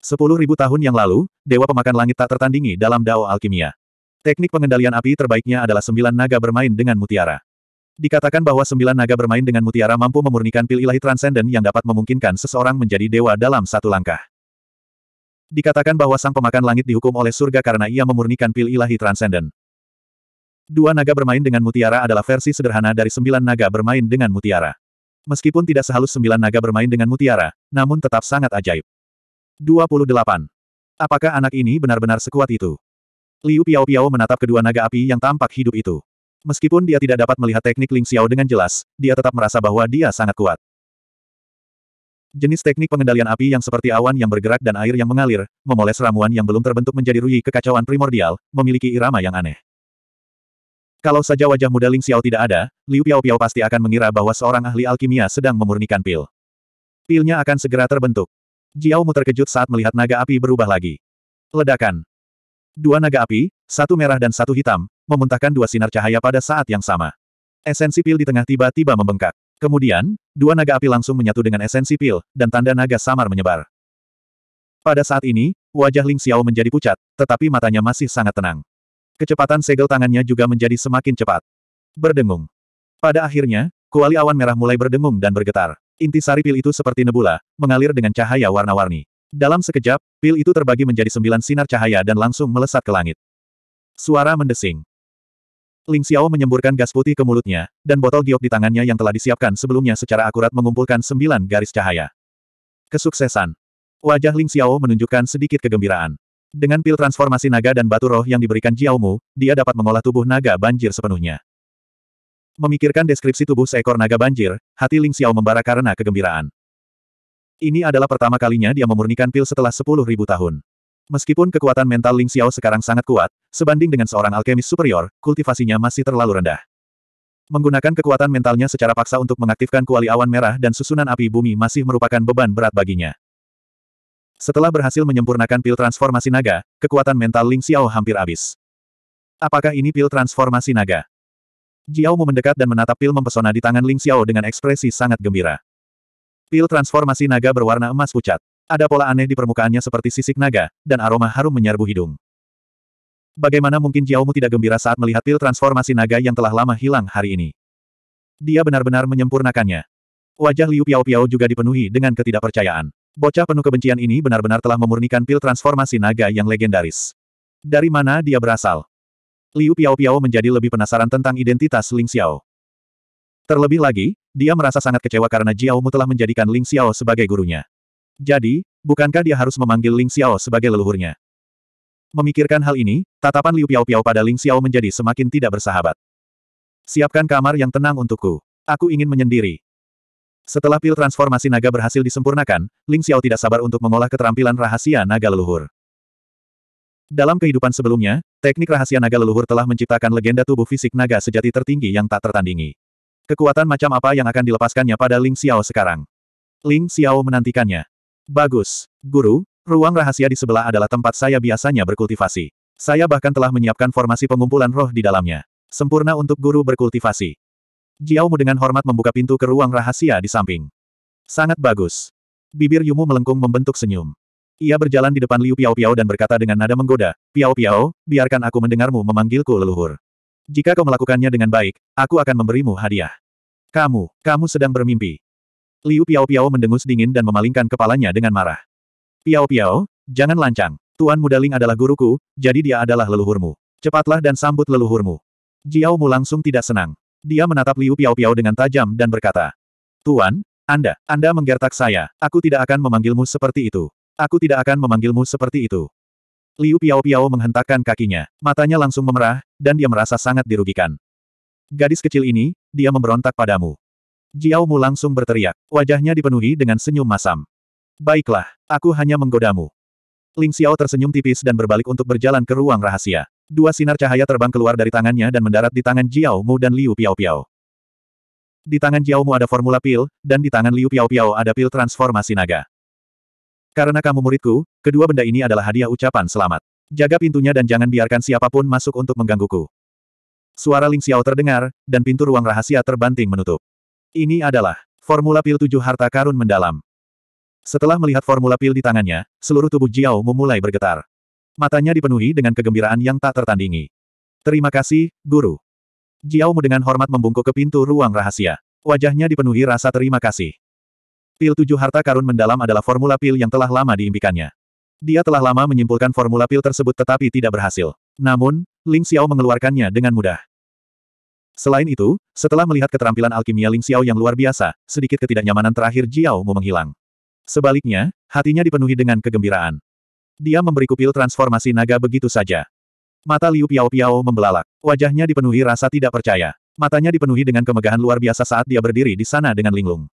Sepuluh ribu tahun yang lalu, Dewa Pemakan Langit tak tertandingi dalam Dao Alkimia. Teknik pengendalian api terbaiknya adalah sembilan naga bermain dengan mutiara. Dikatakan bahwa sembilan naga bermain dengan mutiara mampu memurnikan pil ilahi transenden yang dapat memungkinkan seseorang menjadi dewa dalam satu langkah. Dikatakan bahwa sang pemakan langit dihukum oleh surga karena ia memurnikan pil ilahi transenden. Dua naga bermain dengan mutiara adalah versi sederhana dari sembilan naga bermain dengan mutiara. Meskipun tidak sehalus sembilan naga bermain dengan mutiara, namun tetap sangat ajaib. 28. Apakah anak ini benar-benar sekuat itu? Liu Piao Piao menatap kedua naga api yang tampak hidup itu. Meskipun dia tidak dapat melihat teknik Ling Xiao dengan jelas, dia tetap merasa bahwa dia sangat kuat. Jenis teknik pengendalian api yang seperti awan yang bergerak dan air yang mengalir, memoles ramuan yang belum terbentuk menjadi ruyi kekacauan primordial, memiliki irama yang aneh. Kalau saja wajah muda Ling Xiao tidak ada, Liu Piao Piao pasti akan mengira bahwa seorang ahli alkimia sedang memurnikan pil. Pilnya akan segera terbentuk. Jiao Mu terkejut saat melihat naga api berubah lagi. Ledakan. Dua naga api, satu merah dan satu hitam, memuntahkan dua sinar cahaya pada saat yang sama. Esensi pil di tengah tiba-tiba membengkak. Kemudian, dua naga api langsung menyatu dengan esensi pil, dan tanda naga samar menyebar. Pada saat ini, wajah Ling Xiao menjadi pucat, tetapi matanya masih sangat tenang. Kecepatan segel tangannya juga menjadi semakin cepat. Berdengung. Pada akhirnya, kuali awan merah mulai berdengung dan bergetar. Inti sari pil itu seperti nebula, mengalir dengan cahaya warna-warni. Dalam sekejap, pil itu terbagi menjadi sembilan sinar cahaya dan langsung melesat ke langit. Suara mendesing. Ling Xiao menyemburkan gas putih ke mulutnya, dan botol giok di tangannya yang telah disiapkan sebelumnya secara akurat mengumpulkan sembilan garis cahaya. Kesuksesan. Wajah Ling Xiao menunjukkan sedikit kegembiraan. Dengan pil transformasi naga dan batu roh yang diberikan Jiaomu, dia dapat mengolah tubuh naga banjir sepenuhnya. Memikirkan deskripsi tubuh seekor naga banjir, hati Ling Xiao membara karena kegembiraan. Ini adalah pertama kalinya dia memurnikan pil setelah sepuluh ribu tahun. Meskipun kekuatan mental Ling Xiao sekarang sangat kuat, sebanding dengan seorang alkemis superior, kultivasinya masih terlalu rendah. Menggunakan kekuatan mentalnya secara paksa untuk mengaktifkan kuali awan merah dan susunan api bumi masih merupakan beban berat baginya. Setelah berhasil menyempurnakan pil transformasi naga, kekuatan mental Ling Xiao hampir habis. Apakah ini pil transformasi naga? Jiao mu mendekat dan menatap pil mempesona di tangan Ling Xiao dengan ekspresi sangat gembira. Pil transformasi naga berwarna emas pucat. Ada pola aneh di permukaannya seperti sisik naga, dan aroma harum menyerbu hidung. Bagaimana mungkin Xiaomu tidak gembira saat melihat pil transformasi naga yang telah lama hilang hari ini? Dia benar-benar menyempurnakannya. Wajah Liu Piao Piao juga dipenuhi dengan ketidakpercayaan. Bocah penuh kebencian ini benar-benar telah memurnikan pil transformasi naga yang legendaris. Dari mana dia berasal? Liu Piao Piao menjadi lebih penasaran tentang identitas Ling Xiao. Terlebih lagi, dia merasa sangat kecewa karena Jiao Mu telah menjadikan Ling Xiao sebagai gurunya. Jadi, bukankah dia harus memanggil Ling Xiao sebagai leluhurnya? Memikirkan hal ini, tatapan Liu Piao Piao pada Ling Xiao menjadi semakin tidak bersahabat. Siapkan kamar yang tenang untukku. Aku ingin menyendiri. Setelah pil transformasi naga berhasil disempurnakan, Ling Xiao tidak sabar untuk mengolah keterampilan rahasia naga leluhur. Dalam kehidupan sebelumnya, teknik rahasia naga leluhur telah menciptakan legenda tubuh fisik naga sejati tertinggi yang tak tertandingi. Kekuatan macam apa yang akan dilepaskannya pada Ling Xiao sekarang? Ling Xiao menantikannya. Bagus, guru, ruang rahasia di sebelah adalah tempat saya biasanya berkultivasi. Saya bahkan telah menyiapkan formasi pengumpulan roh di dalamnya. Sempurna untuk guru berkultivasi. Jiao dengan hormat membuka pintu ke ruang rahasia di samping. Sangat bagus. Bibir Yumu melengkung membentuk senyum. Ia berjalan di depan Liu Piao Piao dan berkata dengan nada menggoda, Piao Piao, biarkan aku mendengarmu memanggilku leluhur. Jika kau melakukannya dengan baik, aku akan memberimu hadiah. Kamu, kamu sedang bermimpi. Liu Piao Piao mendengus dingin dan memalingkan kepalanya dengan marah. Piao Piao, jangan lancang. Tuan Muda Ling adalah guruku, jadi dia adalah leluhurmu. Cepatlah dan sambut leluhurmu. Jiao Mu langsung tidak senang. Dia menatap Liu Piao Piao dengan tajam dan berkata, Tuan, Anda, Anda menggertak saya, aku tidak akan memanggilmu seperti itu. Aku tidak akan memanggilmu seperti itu. Liu Piao Piao menghentakkan kakinya. Matanya langsung memerah, dan dia merasa sangat dirugikan. Gadis kecil ini, dia memberontak padamu. Jiao Mu langsung berteriak. Wajahnya dipenuhi dengan senyum masam. Baiklah, aku hanya menggodamu. Ling Xiao tersenyum tipis dan berbalik untuk berjalan ke ruang rahasia. Dua sinar cahaya terbang keluar dari tangannya dan mendarat di tangan Jiao Mu dan Liu Piao Piao. Di tangan Jiao Mu ada formula pil, dan di tangan Liu Piao Piao ada pil transformasi naga. Karena kamu muridku, kedua benda ini adalah hadiah ucapan selamat. Jaga pintunya dan jangan biarkan siapapun masuk untuk menggangguku. Suara Ling Xiao terdengar, dan pintu ruang rahasia terbanting menutup. Ini adalah formula pil tujuh harta karun mendalam. Setelah melihat formula pil di tangannya, seluruh tubuh Jiao memulai bergetar. Matanya dipenuhi dengan kegembiraan yang tak tertandingi. Terima kasih, Guru. Jiao dengan hormat membungkuk ke pintu ruang rahasia. Wajahnya dipenuhi rasa terima kasih. Pil tujuh harta karun mendalam adalah formula pil yang telah lama diimpikannya. Dia telah lama menyimpulkan formula pil tersebut tetapi tidak berhasil. Namun, Ling Xiao mengeluarkannya dengan mudah. Selain itu, setelah melihat keterampilan alkimia Ling Xiao yang luar biasa, sedikit ketidaknyamanan terakhir Jiao Mu menghilang. Sebaliknya, hatinya dipenuhi dengan kegembiraan. Dia memberi pil transformasi naga begitu saja. Mata Liu Piao Piao membelalak. Wajahnya dipenuhi rasa tidak percaya. Matanya dipenuhi dengan kemegahan luar biasa saat dia berdiri di sana dengan linglung.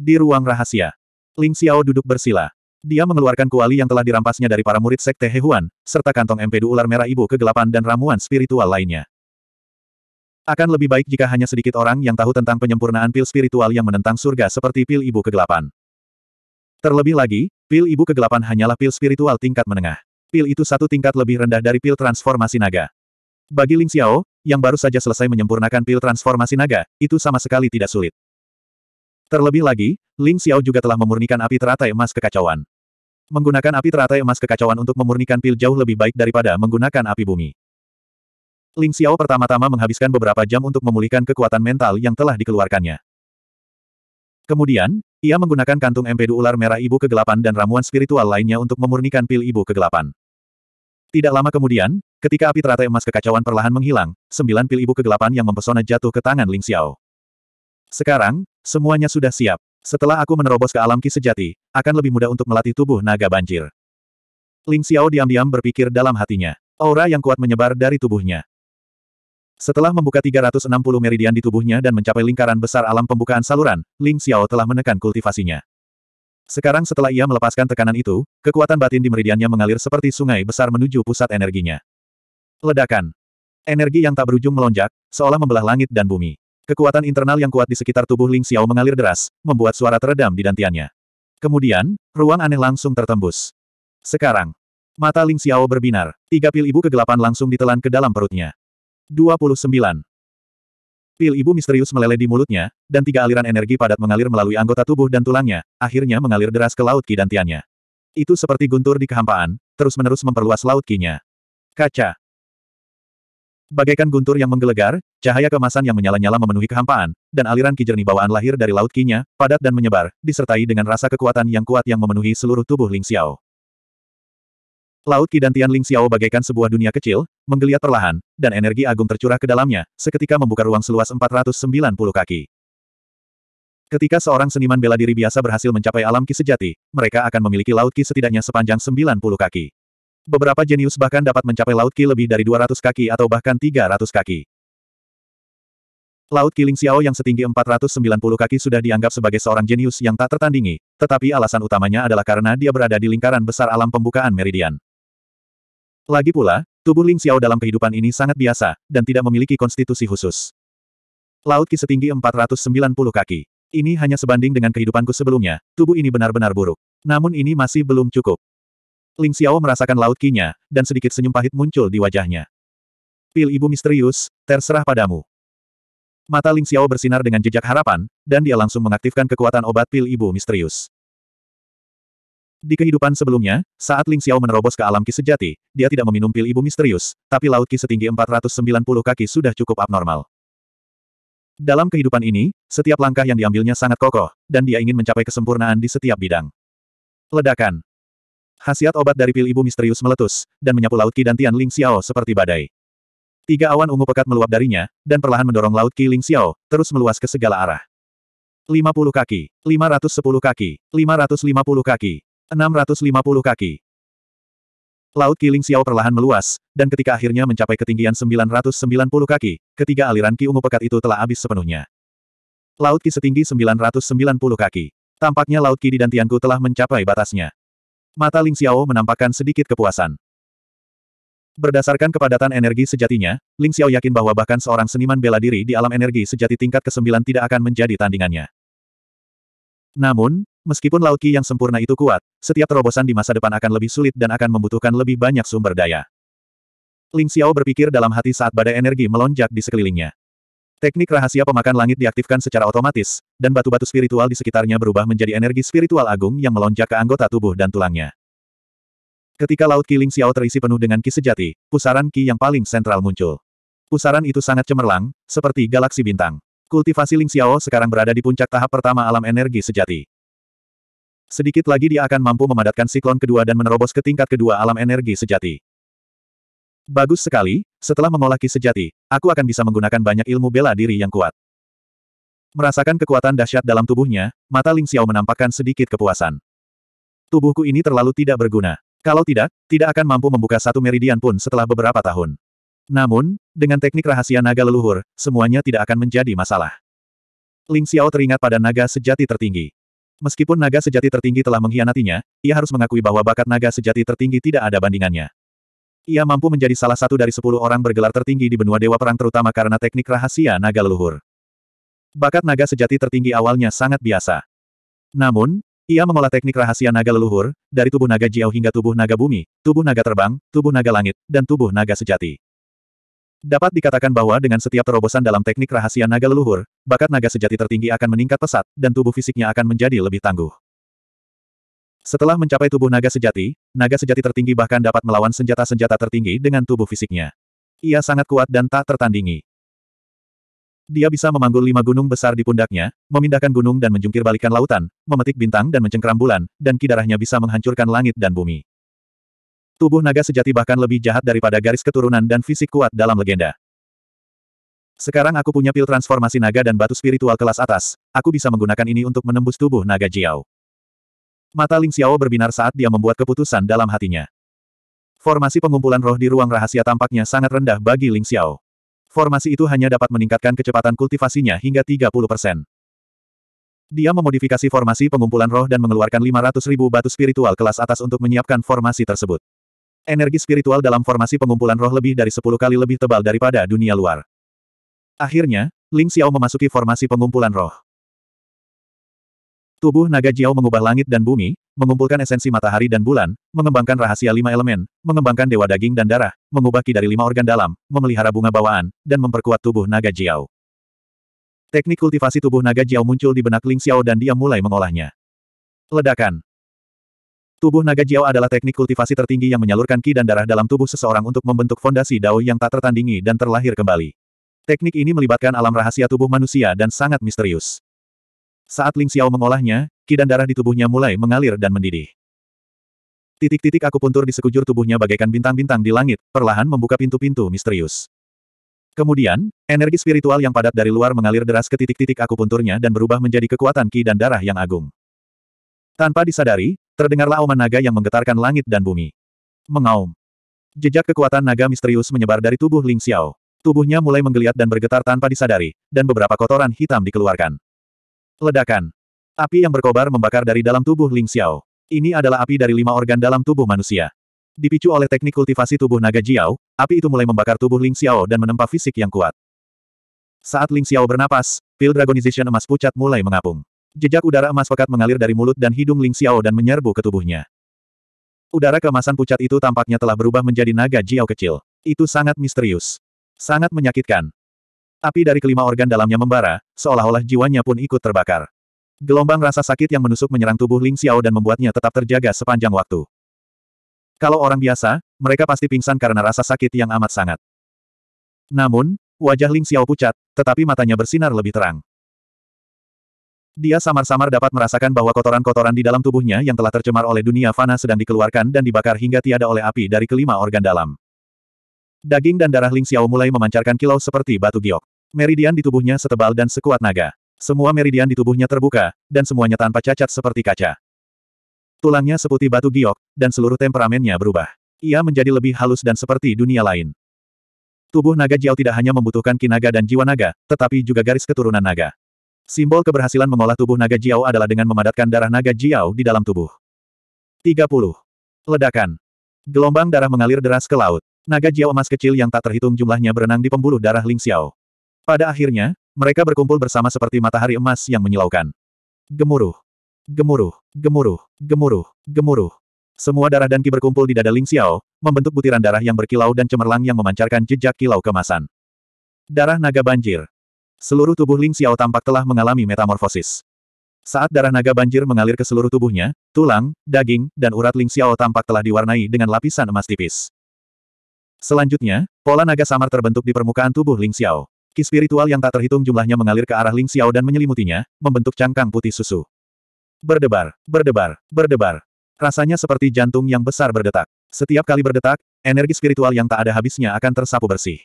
Di ruang rahasia, Ling Xiao duduk bersila. Dia mengeluarkan kuali yang telah dirampasnya dari para murid Sekte Hehuan, serta kantong empedu ular merah ibu kegelapan dan ramuan spiritual lainnya. Akan lebih baik jika hanya sedikit orang yang tahu tentang penyempurnaan pil spiritual yang menentang surga seperti pil ibu kegelapan. Terlebih lagi, pil ibu kegelapan hanyalah pil spiritual tingkat menengah. Pil itu satu tingkat lebih rendah dari pil transformasi naga. Bagi Ling Xiao, yang baru saja selesai menyempurnakan pil transformasi naga, itu sama sekali tidak sulit. Terlebih lagi, Ling Xiao juga telah memurnikan api teratai emas kekacauan. Menggunakan api teratai emas kekacauan untuk memurnikan pil jauh lebih baik daripada menggunakan api bumi. Ling Xiao pertama-tama menghabiskan beberapa jam untuk memulihkan kekuatan mental yang telah dikeluarkannya. Kemudian, ia menggunakan kantung empedu ular merah ibu kegelapan dan ramuan spiritual lainnya untuk memurnikan pil ibu kegelapan. Tidak lama kemudian, ketika api teratai emas kekacauan perlahan menghilang, sembilan pil ibu kegelapan yang mempesona jatuh ke tangan Ling Xiao. Sekarang, semuanya sudah siap. Setelah aku menerobos ke alam ki sejati, akan lebih mudah untuk melatih tubuh naga banjir. Ling Xiao diam-diam berpikir dalam hatinya. Aura yang kuat menyebar dari tubuhnya. Setelah membuka 360 meridian di tubuhnya dan mencapai lingkaran besar alam pembukaan saluran, Ling Xiao telah menekan kultivasinya. Sekarang setelah ia melepaskan tekanan itu, kekuatan batin di meridiannya mengalir seperti sungai besar menuju pusat energinya. Ledakan. Energi yang tak berujung melonjak, seolah membelah langit dan bumi. Kekuatan internal yang kuat di sekitar tubuh Ling Xiao mengalir deras, membuat suara teredam di dantiannya. Kemudian, ruang aneh langsung tertembus. Sekarang, mata Ling Xiao berbinar, tiga pil ibu kegelapan langsung ditelan ke dalam perutnya. 29. Pil ibu misterius meleleh di mulutnya, dan tiga aliran energi padat mengalir melalui anggota tubuh dan tulangnya, akhirnya mengalir deras ke laut ki dantiannya. Itu seperti guntur di kehampaan, terus-menerus memperluas laut kinya. Kaca. Bagaikan guntur yang menggelegar, cahaya kemasan yang menyala-nyala memenuhi kehampaan, dan aliran kijerni bawaan lahir dari laut kinya, padat dan menyebar, disertai dengan rasa kekuatan yang kuat yang memenuhi seluruh tubuh Ling Xiao. Laut ki Ling Xiao bagaikan sebuah dunia kecil, menggeliat perlahan, dan energi agung tercurah ke dalamnya, seketika membuka ruang seluas 490 kaki. Ketika seorang seniman bela diri biasa berhasil mencapai alam ki sejati, mereka akan memiliki laut ki setidaknya sepanjang 90 kaki. Beberapa jenius bahkan dapat mencapai laut Ki lebih dari 200 kaki atau bahkan 300 kaki. Laut Ling Xiao yang setinggi 490 kaki sudah dianggap sebagai seorang jenius yang tak tertandingi, tetapi alasan utamanya adalah karena dia berada di lingkaran besar alam pembukaan meridian. Lagi pula, tubuh Ling Xiao dalam kehidupan ini sangat biasa, dan tidak memiliki konstitusi khusus. Laut Ki setinggi 490 kaki. Ini hanya sebanding dengan kehidupanku sebelumnya, tubuh ini benar-benar buruk. Namun ini masih belum cukup. Ling Xiao merasakan laut kinya, dan sedikit senyum pahit muncul di wajahnya. Pil ibu misterius, terserah padamu. Mata Ling Xiao bersinar dengan jejak harapan, dan dia langsung mengaktifkan kekuatan obat pil ibu misterius. Di kehidupan sebelumnya, saat Ling Xiao menerobos ke alam ki sejati, dia tidak meminum pil ibu misterius, tapi laut ki setinggi 490 kaki sudah cukup abnormal. Dalam kehidupan ini, setiap langkah yang diambilnya sangat kokoh, dan dia ingin mencapai kesempurnaan di setiap bidang. Ledakan Hasiat obat dari pil ibu misterius meletus, dan menyapu Laut Qi dan Tian Ling Xiao seperti badai. Tiga awan ungu pekat meluap darinya, dan perlahan mendorong Laut Qi Ling Xiao, terus meluas ke segala arah. 50 kaki, 510 kaki, 550 kaki, 650 kaki. Laut Qi Ling Xiao perlahan meluas, dan ketika akhirnya mencapai ketinggian 990 kaki, ketiga aliran Qi ungu pekat itu telah habis sepenuhnya. Laut Qi setinggi 990 kaki. Tampaknya Laut Qi di Dantianku telah mencapai batasnya. Mata Ling Xiao menampakkan sedikit kepuasan. Berdasarkan kepadatan energi sejatinya, Ling Xiao yakin bahwa bahkan seorang seniman bela diri di alam energi sejati tingkat ke-9 tidak akan menjadi tandingannya. Namun, meskipun Lao Qi yang sempurna itu kuat, setiap terobosan di masa depan akan lebih sulit dan akan membutuhkan lebih banyak sumber daya. Ling Xiao berpikir dalam hati saat badai energi melonjak di sekelilingnya. Teknik rahasia pemakan langit diaktifkan secara otomatis, dan batu-batu spiritual di sekitarnya berubah menjadi energi spiritual agung yang melonjak ke anggota tubuh dan tulangnya. Ketika laut Kiling Xiao terisi penuh dengan ki sejati, pusaran ki yang paling sentral muncul. Pusaran itu sangat cemerlang, seperti galaksi bintang. Kultivasi Ling Xiao sekarang berada di puncak tahap pertama alam energi sejati. Sedikit lagi dia akan mampu memadatkan siklon kedua dan menerobos ke tingkat kedua alam energi sejati. Bagus sekali, setelah mengolah ki sejati, aku akan bisa menggunakan banyak ilmu bela diri yang kuat. Merasakan kekuatan dahsyat dalam tubuhnya, mata Ling Xiao menampakkan sedikit kepuasan. Tubuhku ini terlalu tidak berguna. Kalau tidak, tidak akan mampu membuka satu meridian pun setelah beberapa tahun. Namun, dengan teknik rahasia naga leluhur, semuanya tidak akan menjadi masalah. Ling Xiao teringat pada naga sejati tertinggi. Meskipun naga sejati tertinggi telah mengkhianatinya, ia harus mengakui bahwa bakat naga sejati tertinggi tidak ada bandingannya. Ia mampu menjadi salah satu dari sepuluh orang bergelar tertinggi di benua Dewa Perang terutama karena teknik rahasia naga leluhur. Bakat naga sejati tertinggi awalnya sangat biasa. Namun, ia mengolah teknik rahasia naga leluhur, dari tubuh naga Jiao hingga tubuh naga bumi, tubuh naga terbang, tubuh naga langit, dan tubuh naga sejati. Dapat dikatakan bahwa dengan setiap terobosan dalam teknik rahasia naga leluhur, bakat naga sejati tertinggi akan meningkat pesat, dan tubuh fisiknya akan menjadi lebih tangguh. Setelah mencapai tubuh naga sejati, naga sejati tertinggi bahkan dapat melawan senjata-senjata tertinggi dengan tubuh fisiknya. Ia sangat kuat dan tak tertandingi. Dia bisa memanggul lima gunung besar di pundaknya, memindahkan gunung dan menjungkir lautan, memetik bintang dan mencengkram bulan, dan kidarahnya bisa menghancurkan langit dan bumi. Tubuh naga sejati bahkan lebih jahat daripada garis keturunan dan fisik kuat dalam legenda. Sekarang aku punya pil transformasi naga dan batu spiritual kelas atas, aku bisa menggunakan ini untuk menembus tubuh naga Jiao. Mata Ling Xiao berbinar saat dia membuat keputusan dalam hatinya. Formasi pengumpulan roh di ruang rahasia tampaknya sangat rendah bagi Ling Xiao. Formasi itu hanya dapat meningkatkan kecepatan kultivasinya hingga 30%. Dia memodifikasi formasi pengumpulan roh dan mengeluarkan 500 ribu batu spiritual kelas atas untuk menyiapkan formasi tersebut. Energi spiritual dalam formasi pengumpulan roh lebih dari 10 kali lebih tebal daripada dunia luar. Akhirnya, Ling Xiao memasuki formasi pengumpulan roh. Tubuh naga Jiao mengubah langit dan bumi, mengumpulkan esensi matahari dan bulan, mengembangkan rahasia lima elemen, mengembangkan dewa daging dan darah, mengubah ki dari lima organ dalam, memelihara bunga bawaan, dan memperkuat tubuh naga Jiao. Teknik kultivasi tubuh naga Jiao muncul di benak Ling Xiao dan dia mulai mengolahnya. Ledakan. Tubuh naga Jiao adalah teknik kultivasi tertinggi yang menyalurkan ki dan darah dalam tubuh seseorang untuk membentuk fondasi dao yang tak tertandingi dan terlahir kembali. Teknik ini melibatkan alam rahasia tubuh manusia dan sangat misterius. Saat Ling Xiao mengolahnya, ki dan darah di tubuhnya mulai mengalir dan mendidih. Titik-titik aku puntur di sekujur tubuhnya bagaikan bintang-bintang di langit, perlahan membuka pintu-pintu misterius. Kemudian, energi spiritual yang padat dari luar mengalir deras ke titik-titik aku punturnya dan berubah menjadi kekuatan ki dan darah yang agung. Tanpa disadari, terdengarlah auman naga yang menggetarkan langit dan bumi. Mengaum. Jejak kekuatan naga misterius menyebar dari tubuh Ling Xiao. Tubuhnya mulai menggeliat dan bergetar tanpa disadari, dan beberapa kotoran hitam dikeluarkan. Ledakan. Api yang berkobar membakar dari dalam tubuh Ling Xiao. Ini adalah api dari lima organ dalam tubuh manusia. Dipicu oleh teknik kultivasi tubuh naga Jiao, api itu mulai membakar tubuh Ling Xiao dan menempa fisik yang kuat. Saat Ling Xiao bernapas, pil Dragonization emas pucat mulai mengapung. Jejak udara emas pekat mengalir dari mulut dan hidung Ling Xiao dan menyerbu ke tubuhnya. Udara kemasan pucat itu tampaknya telah berubah menjadi naga Jiao kecil. Itu sangat misterius. Sangat menyakitkan. Api dari kelima organ dalamnya membara, seolah-olah jiwanya pun ikut terbakar. Gelombang rasa sakit yang menusuk menyerang tubuh Ling Xiao dan membuatnya tetap terjaga sepanjang waktu. Kalau orang biasa, mereka pasti pingsan karena rasa sakit yang amat sangat. Namun, wajah Ling Xiao pucat, tetapi matanya bersinar lebih terang. Dia samar-samar dapat merasakan bahwa kotoran-kotoran di dalam tubuhnya yang telah tercemar oleh dunia fana sedang dikeluarkan dan dibakar hingga tiada oleh api dari kelima organ dalam. Daging dan darah Ling Xiao mulai memancarkan kilau seperti batu giok. Meridian di tubuhnya setebal dan sekuat naga. Semua meridian di tubuhnya terbuka, dan semuanya tanpa cacat seperti kaca. Tulangnya seputih batu giok, dan seluruh temperamennya berubah. Ia menjadi lebih halus dan seperti dunia lain. Tubuh naga Jiao tidak hanya membutuhkan kinaga dan jiwa naga, tetapi juga garis keturunan naga. Simbol keberhasilan mengolah tubuh naga Jiao adalah dengan memadatkan darah naga Jiao di dalam tubuh. 30. Ledakan. Gelombang darah mengalir deras ke laut. Naga Jiao emas kecil yang tak terhitung jumlahnya berenang di pembuluh darah Ling Xiao. Pada akhirnya, mereka berkumpul bersama seperti matahari emas yang menyilaukan. Gemuruh. Gemuruh, gemuruh, gemuruh, gemuruh. Semua darah dan ki berkumpul di dada Ling Xiao, membentuk butiran darah yang berkilau dan cemerlang yang memancarkan jejak kilau kemasan. Darah naga banjir. Seluruh tubuh Ling Xiao tampak telah mengalami metamorfosis. Saat darah naga banjir mengalir ke seluruh tubuhnya, tulang, daging, dan urat Ling Xiao tampak telah diwarnai dengan lapisan emas tipis. Selanjutnya, pola naga samar terbentuk di permukaan tubuh Ling Xiao. Ki spiritual yang tak terhitung jumlahnya mengalir ke arah Ling Xiao dan menyelimutinya, membentuk cangkang putih susu. Berdebar, berdebar, berdebar. Rasanya seperti jantung yang besar berdetak. Setiap kali berdetak, energi spiritual yang tak ada habisnya akan tersapu bersih.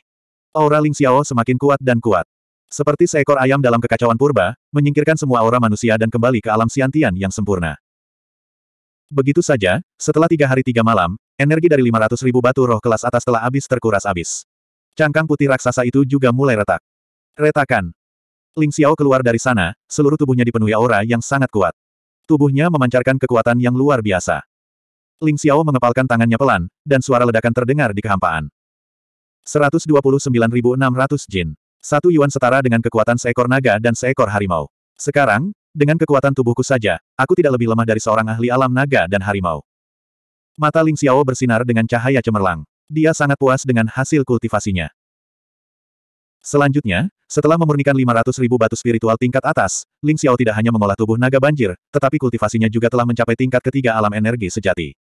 Aura Ling Xiao semakin kuat dan kuat. Seperti seekor ayam dalam kekacauan purba, menyingkirkan semua aura manusia dan kembali ke alam siantian yang sempurna. Begitu saja, setelah tiga hari tiga malam, Energi dari 500 ribu batu roh kelas atas telah habis terkuras habis. Cangkang putih raksasa itu juga mulai retak. Retakan. Ling Xiao keluar dari sana, seluruh tubuhnya dipenuhi aura yang sangat kuat. Tubuhnya memancarkan kekuatan yang luar biasa. Ling Xiao mengepalkan tangannya pelan, dan suara ledakan terdengar di kehampaan. 129.600 jin. Satu yuan setara dengan kekuatan seekor naga dan seekor harimau. Sekarang, dengan kekuatan tubuhku saja, aku tidak lebih lemah dari seorang ahli alam naga dan harimau. Mata Ling Xiao bersinar dengan cahaya cemerlang. Dia sangat puas dengan hasil kultivasinya. Selanjutnya, setelah memurnikan 500 ribu batu spiritual tingkat atas, Ling Xiao tidak hanya mengolah tubuh naga banjir, tetapi kultivasinya juga telah mencapai tingkat ketiga alam energi sejati.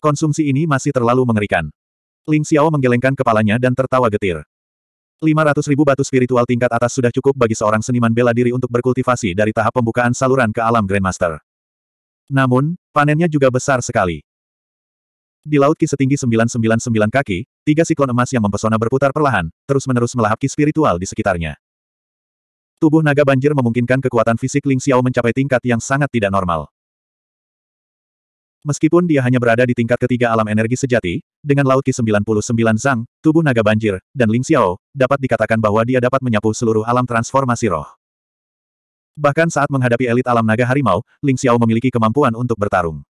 Konsumsi ini masih terlalu mengerikan. Ling Xiao menggelengkan kepalanya dan tertawa getir. 500 ribu batu spiritual tingkat atas sudah cukup bagi seorang seniman bela diri untuk berkultivasi dari tahap pembukaan saluran ke alam Grandmaster. Namun, panennya juga besar sekali. Di laut ki setinggi 999 kaki, tiga siklon emas yang mempesona berputar perlahan, terus-menerus melahap ki spiritual di sekitarnya. Tubuh naga banjir memungkinkan kekuatan fisik Ling Xiao mencapai tingkat yang sangat tidak normal. Meskipun dia hanya berada di tingkat ketiga alam energi sejati, dengan laut ki 99 Zang, tubuh naga banjir, dan Ling Xiao, dapat dikatakan bahwa dia dapat menyapu seluruh alam transformasi roh. Bahkan saat menghadapi elit alam naga harimau, Ling Xiao memiliki kemampuan untuk bertarung.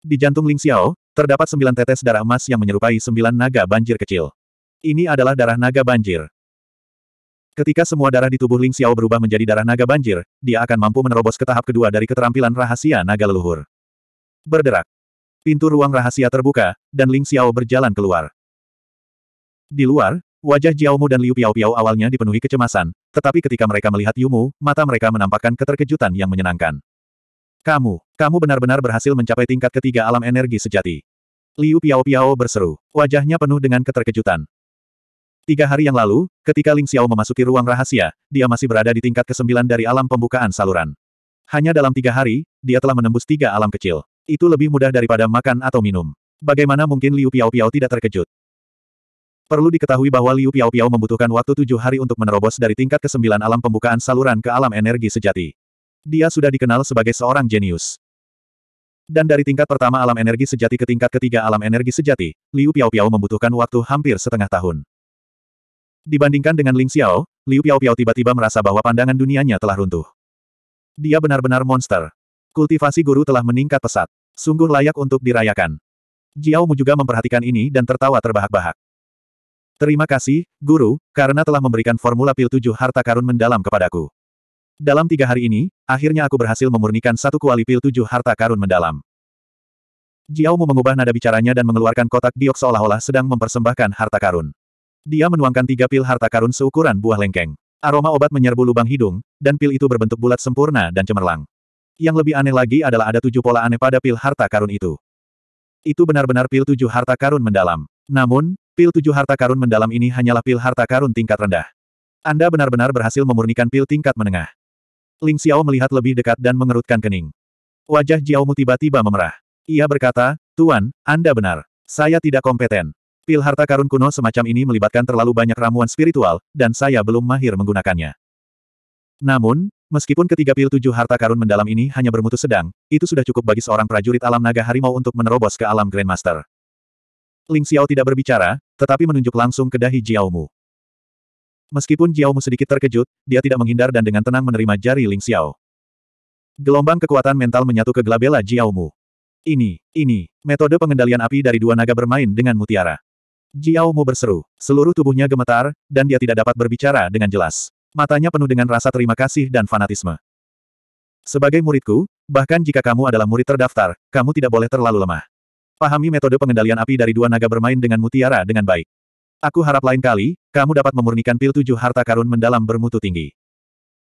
Di jantung Ling Xiao, Terdapat sembilan tetes darah emas yang menyerupai sembilan naga banjir kecil. Ini adalah darah naga banjir. Ketika semua darah di tubuh Ling Xiao berubah menjadi darah naga banjir, dia akan mampu menerobos ke tahap kedua dari keterampilan rahasia naga leluhur. Berderak. Pintu ruang rahasia terbuka, dan Ling Xiao berjalan keluar. Di luar, wajah Jiaomu dan Liu Piao Piao awalnya dipenuhi kecemasan, tetapi ketika mereka melihat Yumu, mata mereka menampakkan keterkejutan yang menyenangkan. Kamu, kamu benar-benar berhasil mencapai tingkat ketiga alam energi sejati. Liu Piao Piao berseru, wajahnya penuh dengan keterkejutan. Tiga hari yang lalu, ketika Ling Xiao memasuki ruang rahasia, dia masih berada di tingkat kesembilan dari alam pembukaan saluran. Hanya dalam tiga hari, dia telah menembus tiga alam kecil. Itu lebih mudah daripada makan atau minum. Bagaimana mungkin Liu Piao Piao tidak terkejut? Perlu diketahui bahwa Liu Piao Piao membutuhkan waktu tujuh hari untuk menerobos dari tingkat kesembilan alam pembukaan saluran ke alam energi sejati. Dia sudah dikenal sebagai seorang jenius. Dan dari tingkat pertama alam energi sejati ke tingkat ketiga alam energi sejati, Liu Piao-Piao membutuhkan waktu hampir setengah tahun. Dibandingkan dengan Ling Xiao, Liu Piao-Piao tiba-tiba merasa bahwa pandangan dunianya telah runtuh. Dia benar-benar monster. Kultivasi guru telah meningkat pesat. Sungguh layak untuk dirayakan. Jiao Mu juga memperhatikan ini dan tertawa terbahak-bahak. Terima kasih, Guru, karena telah memberikan formula pil tujuh harta karun mendalam kepadaku. Dalam tiga hari ini, akhirnya aku berhasil memurnikan satu kuali pil tujuh harta karun mendalam. Jiaomu mengubah nada bicaranya dan mengeluarkan kotak diok seolah-olah sedang mempersembahkan harta karun. Dia menuangkan tiga pil harta karun seukuran buah lengkeng. Aroma obat menyerbu lubang hidung, dan pil itu berbentuk bulat sempurna dan cemerlang. Yang lebih aneh lagi adalah ada tujuh pola aneh pada pil harta karun itu. Itu benar-benar pil tujuh harta karun mendalam. Namun, pil tujuh harta karun mendalam ini hanyalah pil harta karun tingkat rendah. Anda benar-benar berhasil memurnikan pil tingkat menengah. Ling Xiao melihat lebih dekat dan mengerutkan kening. Wajah Jiaomu tiba-tiba memerah. Ia berkata, Tuan, Anda benar. Saya tidak kompeten. Pil harta karun kuno semacam ini melibatkan terlalu banyak ramuan spiritual, dan saya belum mahir menggunakannya. Namun, meskipun ketiga pil tujuh harta karun mendalam ini hanya bermutu sedang, itu sudah cukup bagi seorang prajurit alam naga harimau untuk menerobos ke alam Grandmaster. Ling Xiao tidak berbicara, tetapi menunjuk langsung ke dahi Jiaomu. Meskipun Jiao Mu sedikit terkejut, dia tidak menghindar dan dengan tenang menerima jari Ling Xiao. Gelombang kekuatan mental menyatu ke gelabela Jiao Mu. Ini, ini, metode pengendalian api dari dua naga bermain dengan mutiara. Jiao Mu berseru, seluruh tubuhnya gemetar, dan dia tidak dapat berbicara dengan jelas. Matanya penuh dengan rasa terima kasih dan fanatisme. Sebagai muridku, bahkan jika kamu adalah murid terdaftar, kamu tidak boleh terlalu lemah. Pahami metode pengendalian api dari dua naga bermain dengan mutiara dengan baik. Aku harap lain kali, kamu dapat memurnikan pil tujuh harta karun mendalam bermutu tinggi.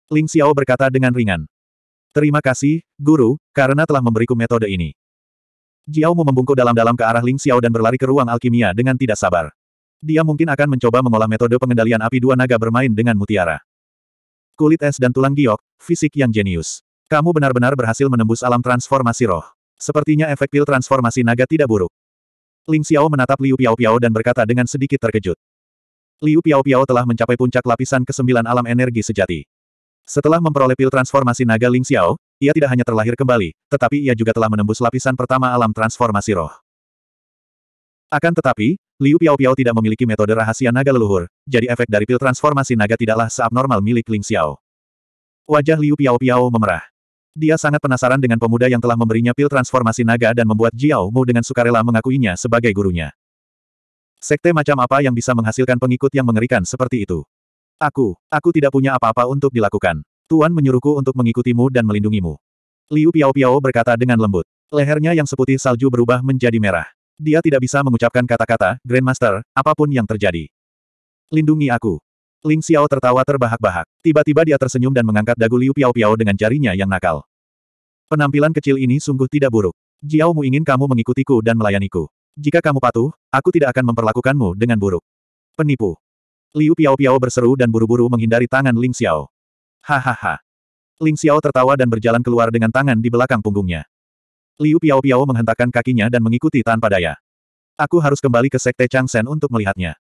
Ling Xiao berkata dengan ringan. Terima kasih, Guru, karena telah memberiku metode ini. Jiao Mu membungkuk dalam-dalam ke arah Ling Xiao dan berlari ke ruang alkimia dengan tidak sabar. Dia mungkin akan mencoba mengolah metode pengendalian api dua naga bermain dengan mutiara. Kulit es dan tulang giok, fisik yang jenius. Kamu benar-benar berhasil menembus alam transformasi roh. Sepertinya efek pil transformasi naga tidak buruk. Ling Xiao menatap Liu Piao Piao dan berkata dengan sedikit terkejut. Liu Piao Piao telah mencapai puncak lapisan kesembilan alam energi sejati. Setelah memperoleh pil transformasi naga Ling Xiao, ia tidak hanya terlahir kembali, tetapi ia juga telah menembus lapisan pertama alam transformasi roh. Akan tetapi, Liu Piao Piao tidak memiliki metode rahasia naga leluhur, jadi efek dari pil transformasi naga tidaklah seabnormal milik Ling Xiao. Wajah Liu Piao Piao memerah. Dia sangat penasaran dengan pemuda yang telah memberinya pil transformasi naga dan membuat Jiao Mu dengan sukarela mengakuinya sebagai gurunya. Sekte macam apa yang bisa menghasilkan pengikut yang mengerikan seperti itu? Aku, aku tidak punya apa-apa untuk dilakukan. Tuan menyuruhku untuk mengikutimu dan melindungimu. Liu Piao Piao berkata dengan lembut. Lehernya yang seputih salju berubah menjadi merah. Dia tidak bisa mengucapkan kata-kata, Grandmaster, apapun yang terjadi. Lindungi aku. Ling Xiao tertawa terbahak-bahak. Tiba-tiba dia tersenyum dan mengangkat dagu Liu Piao Piao dengan jarinya yang nakal. Penampilan kecil ini sungguh tidak buruk. Jiao Mu ingin kamu mengikutiku dan melayaniku. Jika kamu patuh, aku tidak akan memperlakukanmu dengan buruk. Penipu. Liu Piao Piao berseru dan buru-buru menghindari tangan Ling Xiao. Hahaha. Ling Xiao tertawa dan berjalan keluar dengan tangan di belakang punggungnya. Liu Piao Piao menghentakkan kakinya dan mengikuti tanpa daya. Aku harus kembali ke Sekte Chang Changsen untuk melihatnya.